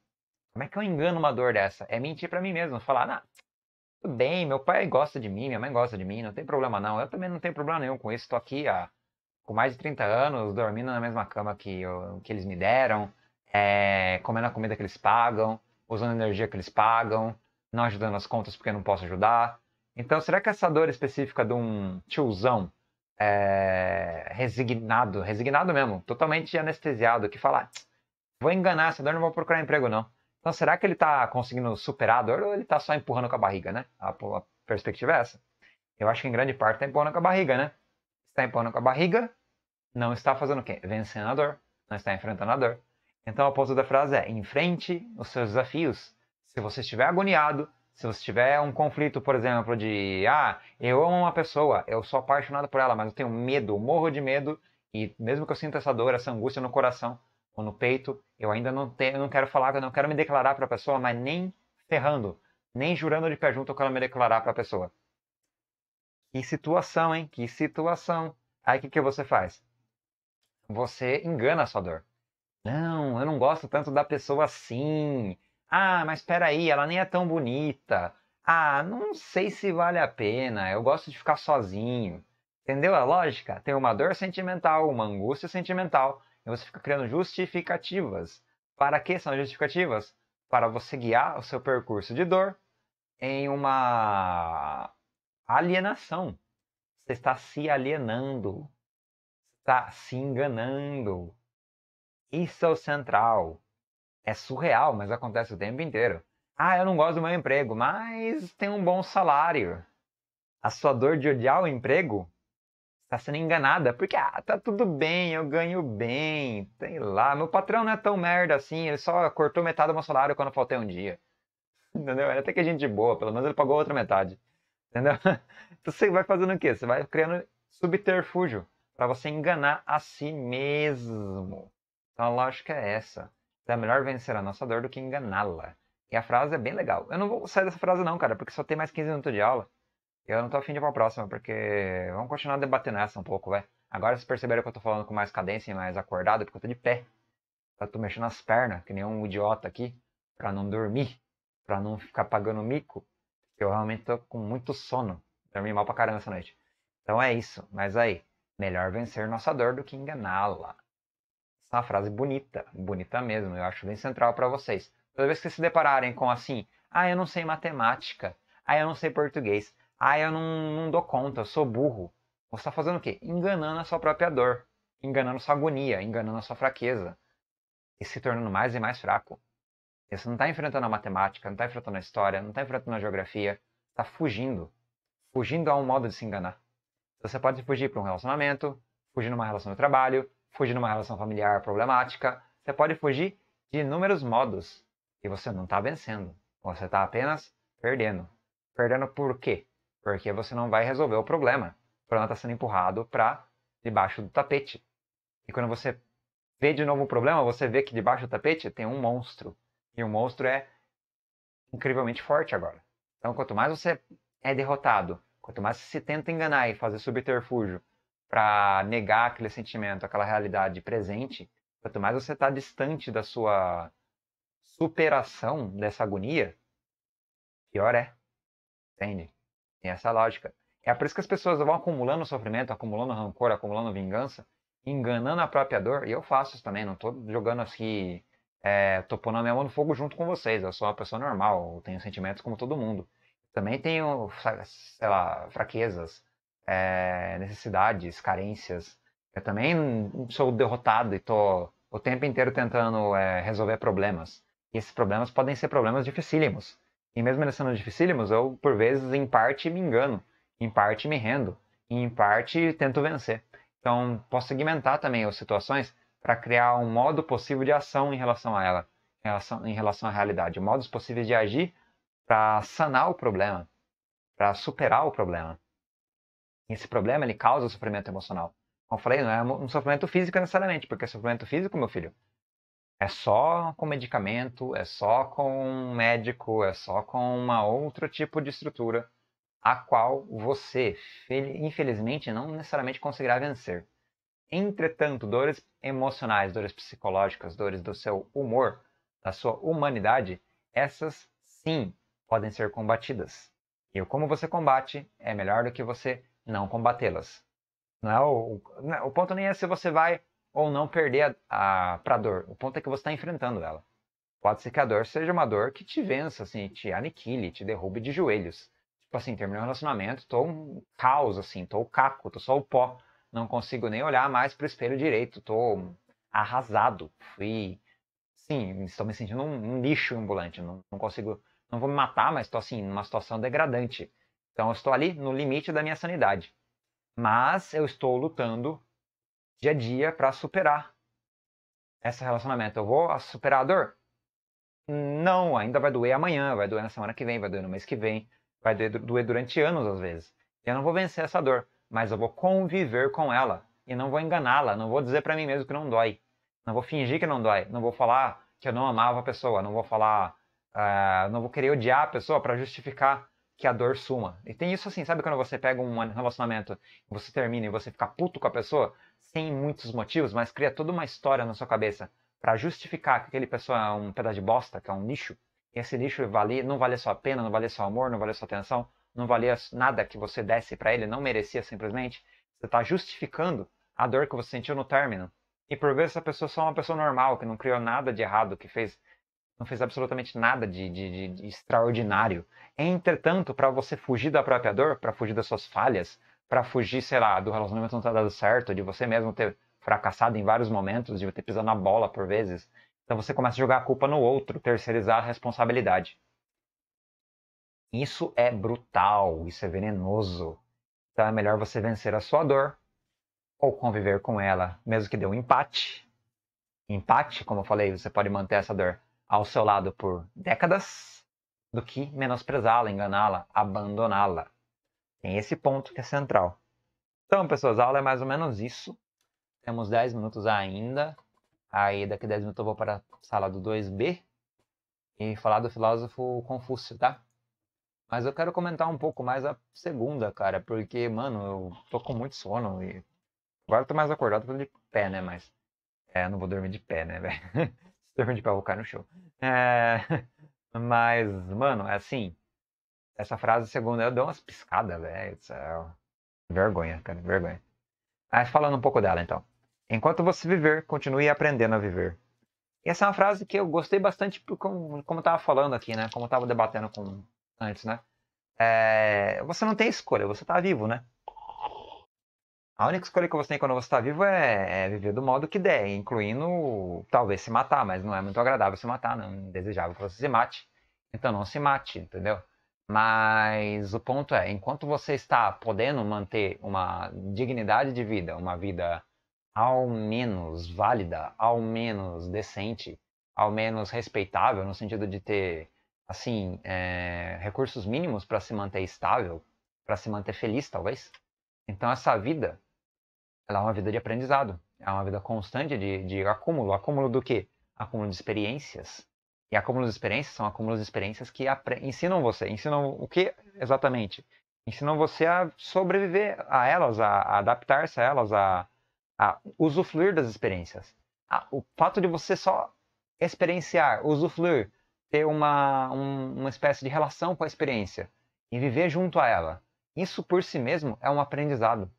Como é que eu engano uma dor dessa? É mentir para mim mesmo, falar, nah, tudo bem, meu pai gosta de mim, minha mãe gosta de mim, não tem problema não. Eu também não tenho problema nenhum com isso, estou aqui há, com mais de 30 anos, dormindo na mesma cama que, eu, que eles me deram, é, comendo a comida que eles pagam, usando a energia que eles pagam, não ajudando as contas porque não posso ajudar. Então, será que essa dor específica de um tiozão é, resignado, resignado mesmo, totalmente anestesiado, que fala, vou enganar essa dor, não vou procurar emprego não. Então, será que ele está conseguindo superar a dor ou ele está só empurrando com a barriga, né? A, a perspectiva é essa. Eu acho que em grande parte está empurrando com a barriga, né? Está empurrando com a barriga, não está fazendo o quê? Vencendo a dor, não está enfrentando a dor. Então a pausa da frase é: enfrente os seus desafios. Se você estiver agoniado, se você tiver um conflito, por exemplo, de ah, eu amo uma pessoa, eu sou apaixonado por ela, mas eu tenho medo, morro de medo, e mesmo que eu sinta essa dor, essa angústia no coração ou no peito, eu ainda não tenho, eu não quero falar, eu não quero me declarar para a pessoa, mas nem ferrando, nem jurando de pé junto eu quero me declarar para a pessoa. Que situação, hein? Que situação. Aí o que, que você faz? Você engana a sua dor. Não, eu não gosto tanto da pessoa assim. Ah, mas peraí, ela nem é tão bonita. Ah, não sei se vale a pena, eu gosto de ficar sozinho. Entendeu a lógica? Tem uma dor sentimental, uma angústia sentimental, e você fica criando justificativas. Para que são justificativas? Para você guiar o seu percurso de dor em uma alienação. Você está se alienando, está se enganando, isso é o central. É surreal, mas acontece o tempo inteiro. Ah, eu não gosto do meu emprego, mas tem um bom salário. A sua dor de odiar o emprego está sendo enganada, porque ah, tá tudo bem, eu ganho bem, sei lá, meu patrão não é tão merda assim, ele só cortou metade do meu salário quando faltei um dia. [laughs] Entendeu? É até que é gente boa, pelo menos ele pagou outra metade. Entendeu? [laughs] Então você vai fazendo o quê? Você vai criando subterfúgio para você enganar a si mesmo. Então a lógica é essa. Então, é melhor vencer a nossa dor do que enganá-la. E a frase é bem legal. Eu não vou sair dessa frase não, cara, porque só tem mais 15 minutos de aula. Eu não tô afim de ir pra próxima, porque vamos continuar debatendo essa um pouco, vai. Agora vocês perceberam que eu tô falando com mais cadência e mais acordado, porque eu tô de pé. Eu tô mexendo as pernas, que nem um idiota aqui, pra não dormir, pra não ficar pagando mico. Eu realmente tô com muito sono. Dormi mal pra caramba essa noite. Então é isso. Mas aí, melhor vencer nossa dor do que enganá-la. Uma frase bonita, bonita mesmo, eu acho bem central para vocês. Toda vez que se depararem com assim, ah, eu não sei matemática, ah, eu não sei português, ah, eu não, não dou conta, eu sou burro. Você está fazendo o quê? Enganando a sua própria dor, enganando a sua agonia, enganando a sua fraqueza e se tornando mais e mais fraco. Você não está enfrentando a matemática, não está enfrentando a história, não está enfrentando a geografia, está fugindo. Fugindo a é um modo de se enganar. Você pode fugir para um relacionamento, fugir numa relação de trabalho, fugir uma relação familiar problemática, você pode fugir de inúmeros modos. E você não está vencendo. Você está apenas perdendo. Perdendo por quê? Porque você não vai resolver o problema. O problema está sendo empurrado para debaixo do tapete. E quando você vê de novo o problema, você vê que debaixo do tapete tem um monstro. E o monstro é incrivelmente forte agora. Então, quanto mais você é derrotado, quanto mais você se tenta enganar e fazer subterfúgio, para negar aquele sentimento, aquela realidade presente, quanto mais você está distante da sua superação dessa agonia, pior é. Entende? Tem essa lógica. É por isso que as pessoas vão acumulando sofrimento, acumulando rancor, acumulando vingança, enganando a própria dor. E eu faço isso também, não estou jogando aqui, é, tô pondo a minha mão no fogo junto com vocês. Eu sou uma pessoa normal, eu tenho sentimentos como todo mundo. Também tenho, sei lá, fraquezas, é, necessidades, carências. Eu também sou derrotado e tô o tempo inteiro tentando é, resolver problemas. E esses problemas podem ser problemas dificílimos. E mesmo eles sendo dificílimos, eu, por vezes, em parte me engano, em parte me rendo, e em parte tento vencer. Então, posso segmentar também as situações para criar um modo possível de ação em relação a ela, em relação, em relação à realidade, modos possíveis de agir para sanar o problema, para superar o problema. Esse problema ele causa sofrimento emocional. Como eu falei, não é um sofrimento físico necessariamente, porque sofrimento físico, meu filho, é só com medicamento, é só com um médico, é só com uma outro tipo de estrutura a qual você, infelizmente, não necessariamente conseguirá vencer. Entretanto, dores emocionais, dores psicológicas, dores do seu humor, da sua humanidade, essas sim podem ser combatidas. E como você combate é melhor do que você não combatê-las. Não é o, o, né, o, ponto nem é se você vai ou não perder a, a pra dor. O ponto é que você está enfrentando ela. Pode ser que a dor seja uma dor que te vença, assim, te aniquile, te derrube de joelhos. Tipo assim, terminou o um relacionamento, tô um caos, assim, tô o caco, tô só o pó. Não consigo nem olhar mais pro espelho direito, tô arrasado. Fui. Sim, estou me sentindo um, um lixo ambulante. Não, não consigo. Não vou me matar, mas estou assim, numa situação degradante. Então, eu estou ali no limite da minha sanidade. Mas eu estou lutando dia a dia para superar esse relacionamento. Eu vou superar a dor? Não, ainda vai doer amanhã, vai doer na semana que vem, vai doer no mês que vem, vai doer durante anos às vezes. Eu não vou vencer essa dor, mas eu vou conviver com ela e não vou enganá-la, não vou dizer para mim mesmo que não dói, não vou fingir que não dói, não vou falar que eu não amava a pessoa, não vou falar, uh, não vou querer odiar a pessoa para justificar que a dor suma. E tem isso assim, sabe quando você pega um relacionamento, você termina e você fica puto com a pessoa, sem muitos motivos, mas cria toda uma história na sua cabeça para justificar que aquele pessoa é um pedaço de bosta, que é um lixo, e esse lixo vale, não valia sua pena, não valia seu amor, não valia sua atenção, não valia nada que você desse para ele, não merecia simplesmente. Você está justificando a dor que você sentiu no término. E por vezes essa pessoa é só uma pessoa normal, que não criou nada de errado, que fez não fez absolutamente nada de, de, de, de extraordinário. Entretanto, para você fugir da própria dor, para fugir das suas falhas, para fugir, sei lá, do relacionamento não ter tá dado certo, de você mesmo ter fracassado em vários momentos, de ter pisado na bola por vezes, então você começa a jogar a culpa no outro, terceirizar a responsabilidade. Isso é brutal, isso é venenoso. Então é melhor você vencer a sua dor ou conviver com ela, mesmo que dê um empate. Empate, como eu falei, você pode manter essa dor ao seu lado por décadas do que menosprezá-la, enganá-la, abandoná-la. Tem esse ponto que é central. Então, pessoas, a aula é mais ou menos isso. Temos 10 minutos ainda. Aí, daqui 10 minutos, eu vou para a sala do 2B e falar do filósofo Confúcio, tá? Mas eu quero comentar um pouco mais a segunda, cara, porque, mano, eu tô com muito sono e agora eu tô mais acordado, tô de pé, né? Mas é, não vou dormir de pé, né, velho? [laughs] Surfing de pau, cai no chão. É... [laughs] Mas, mano, é assim. Essa frase, segundo eu, deu umas piscadas, velho. Vergonha, cara, vergonha. Mas falando um pouco dela, então. Enquanto você viver, continue aprendendo a viver. E essa é uma frase que eu gostei bastante, como, como eu tava falando aqui, né? Como eu tava debatendo com antes, né? É, você não tem escolha, você tá vivo, né? A única escolha que você tem quando você está vivo é, é, viver do modo que der, incluindo talvez se matar, mas não é muito agradável se matar, não é desejável que você se mate. Então não se mate, entendeu? Mas o ponto é, enquanto você está podendo manter uma dignidade de vida, uma vida ao menos válida, ao menos decente, ao menos respeitável, no sentido de ter assim é, recursos mínimos para se manter estável, para se manter feliz, talvez. Então essa vida ela é uma vida de aprendizado, é uma vida constante de, de acúmulo. Acúmulo do quê? Acúmulo de experiências. E acúmulos de experiências são acúmulos de experiências que ensinam você. Ensinam o quê exatamente? Ensinam você a sobreviver a elas, a, adaptar-se a elas, a, a usufruir das experiências. o fato de você só experienciar, usufruir, ter uma, um, uma espécie de relação com a experiência e viver junto a ela, isso por si mesmo é um aprendizado.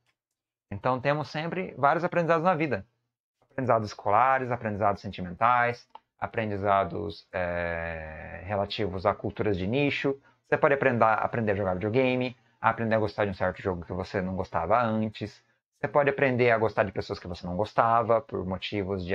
Então temos sempre vários aprendizados na vida: aprendizados escolares, aprendizados sentimentais, aprendizados é, relativos a culturas de nicho. Você pode aprender, aprender a jogar videogame, aprender a gostar de um certo jogo que você não gostava antes. Você pode aprender a gostar de pessoas que você não gostava por motivos de,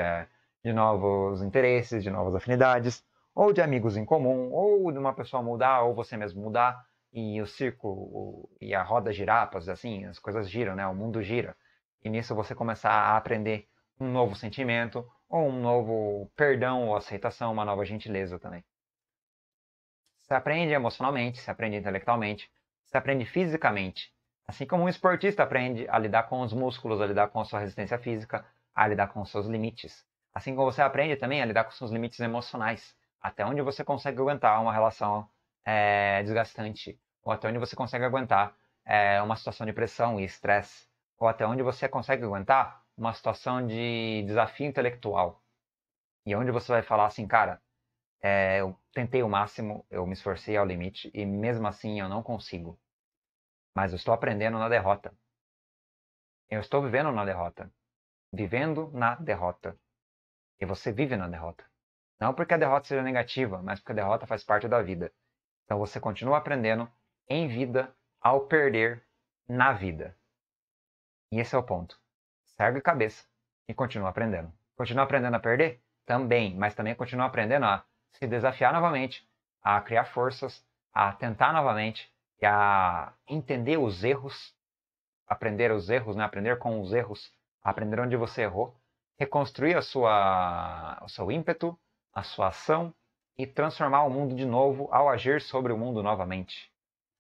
de novos interesses, de novas afinidades, ou de amigos em comum, ou de uma pessoa mudar, ou você mesmo mudar e o circo o, e a roda girar, assim, as coisas giram, né? O mundo gira. E nisso você começar a aprender um novo sentimento ou um novo perdão ou aceitação, uma nova gentileza também. Você aprende emocionalmente, você aprende intelectualmente, você aprende fisicamente. Assim como um esportista aprende a lidar com os músculos, a lidar com a sua resistência física, a lidar com os seus limites. Assim como você aprende também a lidar com os seus limites emocionais, até onde você consegue aguentar uma relação é, desgastante ou até onde você consegue aguentar é, uma situação de pressão e estresse, ou até onde você consegue aguentar uma situação de desafio intelectual. E onde você vai falar assim, cara, é, eu tentei o máximo, eu me esforcei ao limite e mesmo assim eu não consigo. Mas eu estou aprendendo na derrota. Eu estou vivendo na derrota. Vivendo na derrota. E você vive na derrota. Não porque a derrota seja negativa, mas porque a derrota faz parte da vida. Então você continua aprendendo, em vida ao perder na vida. E esse é o ponto. Serve cabeça e continua aprendendo. Continua aprendendo a perder? Também, mas também continua aprendendo a se desafiar novamente, a criar forças, a tentar novamente e a entender os erros, aprender os erros, né? aprender com os erros, aprender onde você errou, reconstruir a sua, o seu ímpeto, a sua ação e transformar o mundo de novo ao agir sobre o mundo novamente.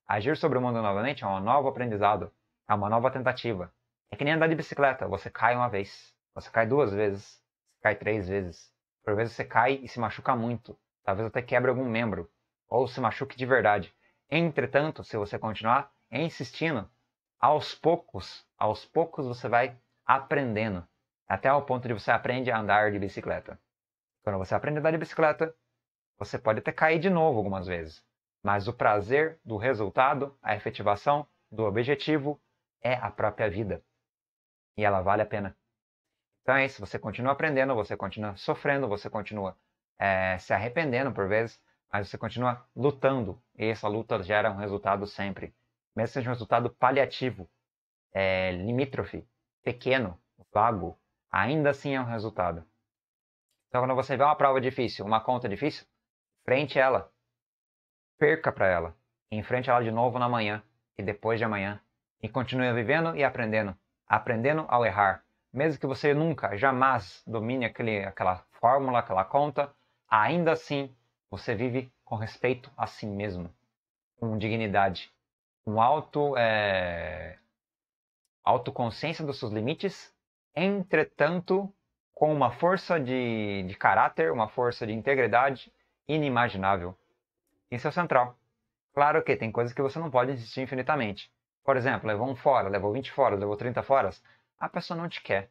Agir sobre o mundo novamente é um novo aprendizado, é uma nova tentativa. É que nem andar de bicicleta, você cai uma vez, você cai duas vezes, você cai três vezes. Por vezes você cai e se machuca muito, talvez até quebre algum membro, ou se machuque de verdade. Entretanto, se você continuar insistindo, aos poucos, aos poucos você vai aprendendo, até o ponto de você aprender a andar de bicicleta. Quando você aprende a andar de bicicleta, você pode até cair de novo algumas vezes mas o prazer do resultado, a efetivação do objetivo é a própria vida. E ela vale a pena. Então é isso, você continua aprendendo, você continua sofrendo, você continua é, se arrependendo por vezes, mas você continua lutando. E essa luta gera um resultado sempre. Mesmo que seja um resultado paliativo, é, limítrofe, pequeno, vago, ainda assim é um resultado. Então quando você vê uma prova difícil, uma conta difícil, frente ela, Perca para ela. Enfrente ela de novo na manhã e depois de amanhã. E continue vivendo e aprendendo. Aprendendo ao errar. Mesmo que você nunca, jamais domine aquele, aquela fórmula, aquela conta, ainda assim você vive com respeito a si mesmo, com dignidade, com auto, é... autoconsciência dos seus limites, entretanto, com uma força de, de caráter, uma força de integridade inimaginável. Isso é central. Claro que tem coisas que você não pode insistir infinitamente. Por exemplo, levou um fora, levou 20 fora, levou 30 fora. A pessoa não te quer.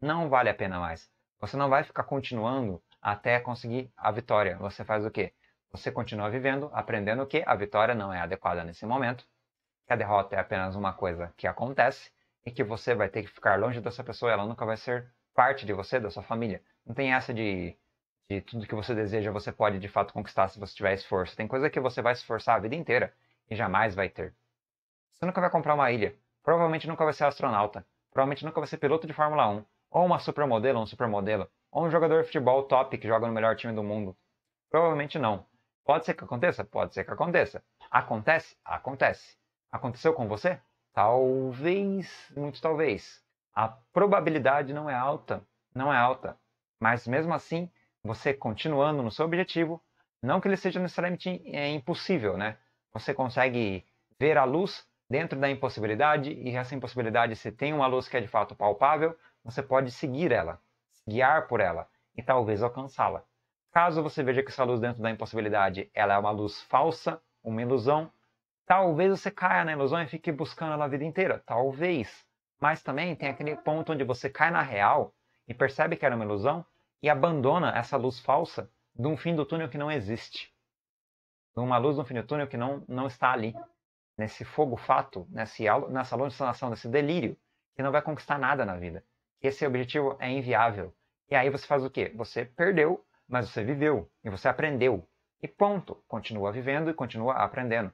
Não vale a pena mais. Você não vai ficar continuando até conseguir a vitória. Você faz o quê? Você continua vivendo, aprendendo que a vitória não é adequada nesse momento, que a derrota é apenas uma coisa que acontece e que você vai ter que ficar longe dessa pessoa, ela nunca vai ser parte de você, da sua família. Não tem essa de que tudo que você deseja você pode de fato conquistar se você tiver esforço. Tem coisa que você vai se esforçar a vida inteira e jamais vai ter. Você nunca vai comprar uma ilha, provavelmente nunca vai ser astronauta, provavelmente nunca vai ser piloto de Fórmula 1, ou uma supermodelo, um supermodelo, ou um jogador de futebol top que joga no melhor time do mundo. Provavelmente não. Pode ser que aconteça? Pode ser que aconteça. Acontece? Acontece. Aconteceu com você? Talvez, muito talvez. A probabilidade não é alta, não é alta. Mas mesmo assim, você continuando no seu objetivo, não que ele seja necessariamente eh, impossível, né? Você consegue ver a luz dentro da impossibilidade e essa impossibilidade, se tem uma luz que é de fato palpável, você pode seguir ela, guiar por ela e talvez alcançá-la. Caso você veja que essa luz dentro da impossibilidade, ela é uma luz falsa, uma ilusão, talvez você caia na ilusão e fique buscando ela a vida inteira, talvez. Mas também tem aquele ponto onde você cai na real e percebe que era uma ilusão e abandona essa luz falsa de um fim do túnel que não existe. De uma luz no fim do túnel que não, não está ali. Nesse fogo fato, nesse, nessa alucinação, nesse delírio, que não vai conquistar nada na vida. Esse objetivo é inviável. E aí você faz o quê? Você perdeu, mas você viveu. E você aprendeu. E ponto. Continua vivendo e continua aprendendo.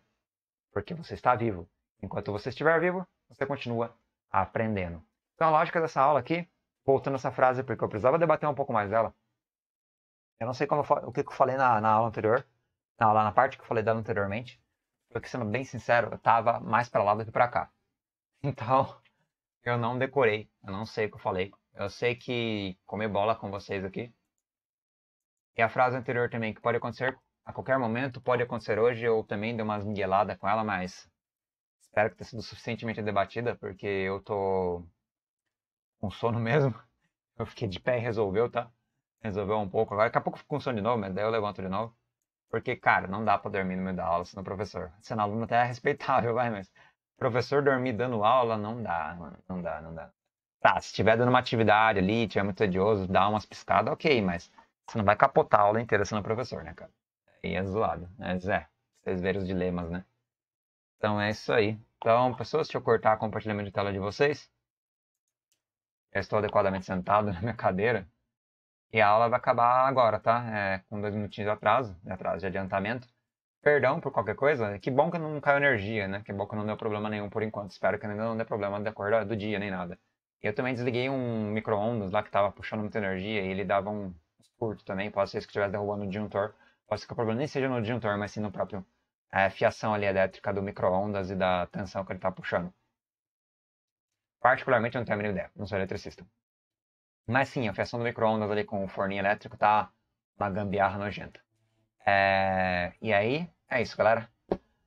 Porque você está vivo. Enquanto você estiver vivo, você continua aprendendo. Então a lógica dessa aula aqui voltando essa frase, porque eu precisava debater um pouco mais dela. Eu não sei como eu, o que eu falei na, na aula anterior, na na parte que eu falei dela anteriormente, porque sendo bem sincero, eu tava mais para lá do que para cá. Então, [laughs] eu não decorei, eu não sei o que eu falei. Eu sei que comer bola com vocês aqui. E a frase anterior também, que pode acontecer a qualquer momento, pode acontecer hoje, eu também dei umas migueladas com ela, mas espero que tenha sido suficientemente debatida, porque eu tô com sono [laughs] mesmo. Eu fiquei de pé e resolveu, tá? Resolveu um pouco. Agora daqui a pouco eu fico com sono de novo, mas daí eu levanto de novo. Porque, cara, não dá pra dormir no meio da aula sendo professor. Sendo aluno até é respeitável, [laughs] vai, mas professor dormir dando aula não dá, mano. Não dá, não dá. Tá, se estiver dando uma atividade ali, tiver muito tedioso, dá umas piscadas, ok, mas você não vai capotar a aula inteira sendo professor, né, cara? Aí é zoado. Mas é, vocês verem os dilemas, né? Então é isso aí. Então, pessoas, deixa eu cortar o compartilhamento de tela de vocês estou adequadamente sentado [laughs] na minha cadeira. E a aula vai acabar agora, tá? É, com dois minutinhos de atraso, de atraso de adiantamento. Perdão por qualquer coisa. Que bom que não caiu energia, né? Que bom que não deu problema nenhum por enquanto. Espero que ainda não dê problema no decorrer ah, do dia, nem nada. Eu também desliguei um micro-ondas lá que estava puxando muita energia e ele dava um curto também. Pode ser que estivesse derrubando o disjuntor. Pode ser que o problema nem seja no disjuntor, mas sim no próprio é, fiação ali elétrica do micro-ondas e da tensão que ele está puxando. Particularmente eu não tenho a ideia, não sou eletricista. Mas sim, a fiação do micro-ondas ali com o forninho elétrico tá uma gambiarra nojenta. É... E aí, é isso, galera.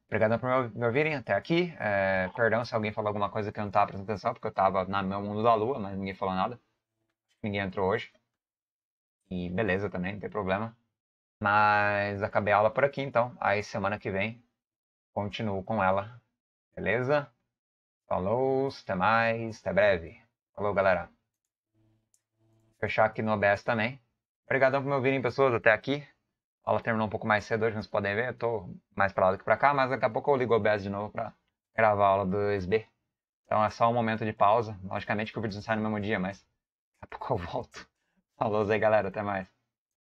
Obrigado por me ouvirem até aqui. É... Perdão se alguém falou alguma coisa que eu não tava prestando atenção, porque eu tava no meu mundo da lua, mas ninguém falou nada. Ninguém entrou hoje. E beleza também, não tem problema. Mas acabei a aula por aqui, então. Aí semana que vem continuo com ela. Beleza? Falou, até mais, até breve. Falou, galera. Vou fechar aqui no OBS também. Obrigadão por me ouvirem, pessoas, até aqui. A aula terminou um pouco mais cedo hoje, como vocês podem ver. Eu tô mais pra lá do que pra cá, mas daqui a pouco eu ligo o OBS de novo pra gravar a aula do SB. Então é só um momento de pausa. Logicamente que o vídeo não sai no mesmo dia, mas daqui a pouco eu volto. Falou aí, galera. Até mais.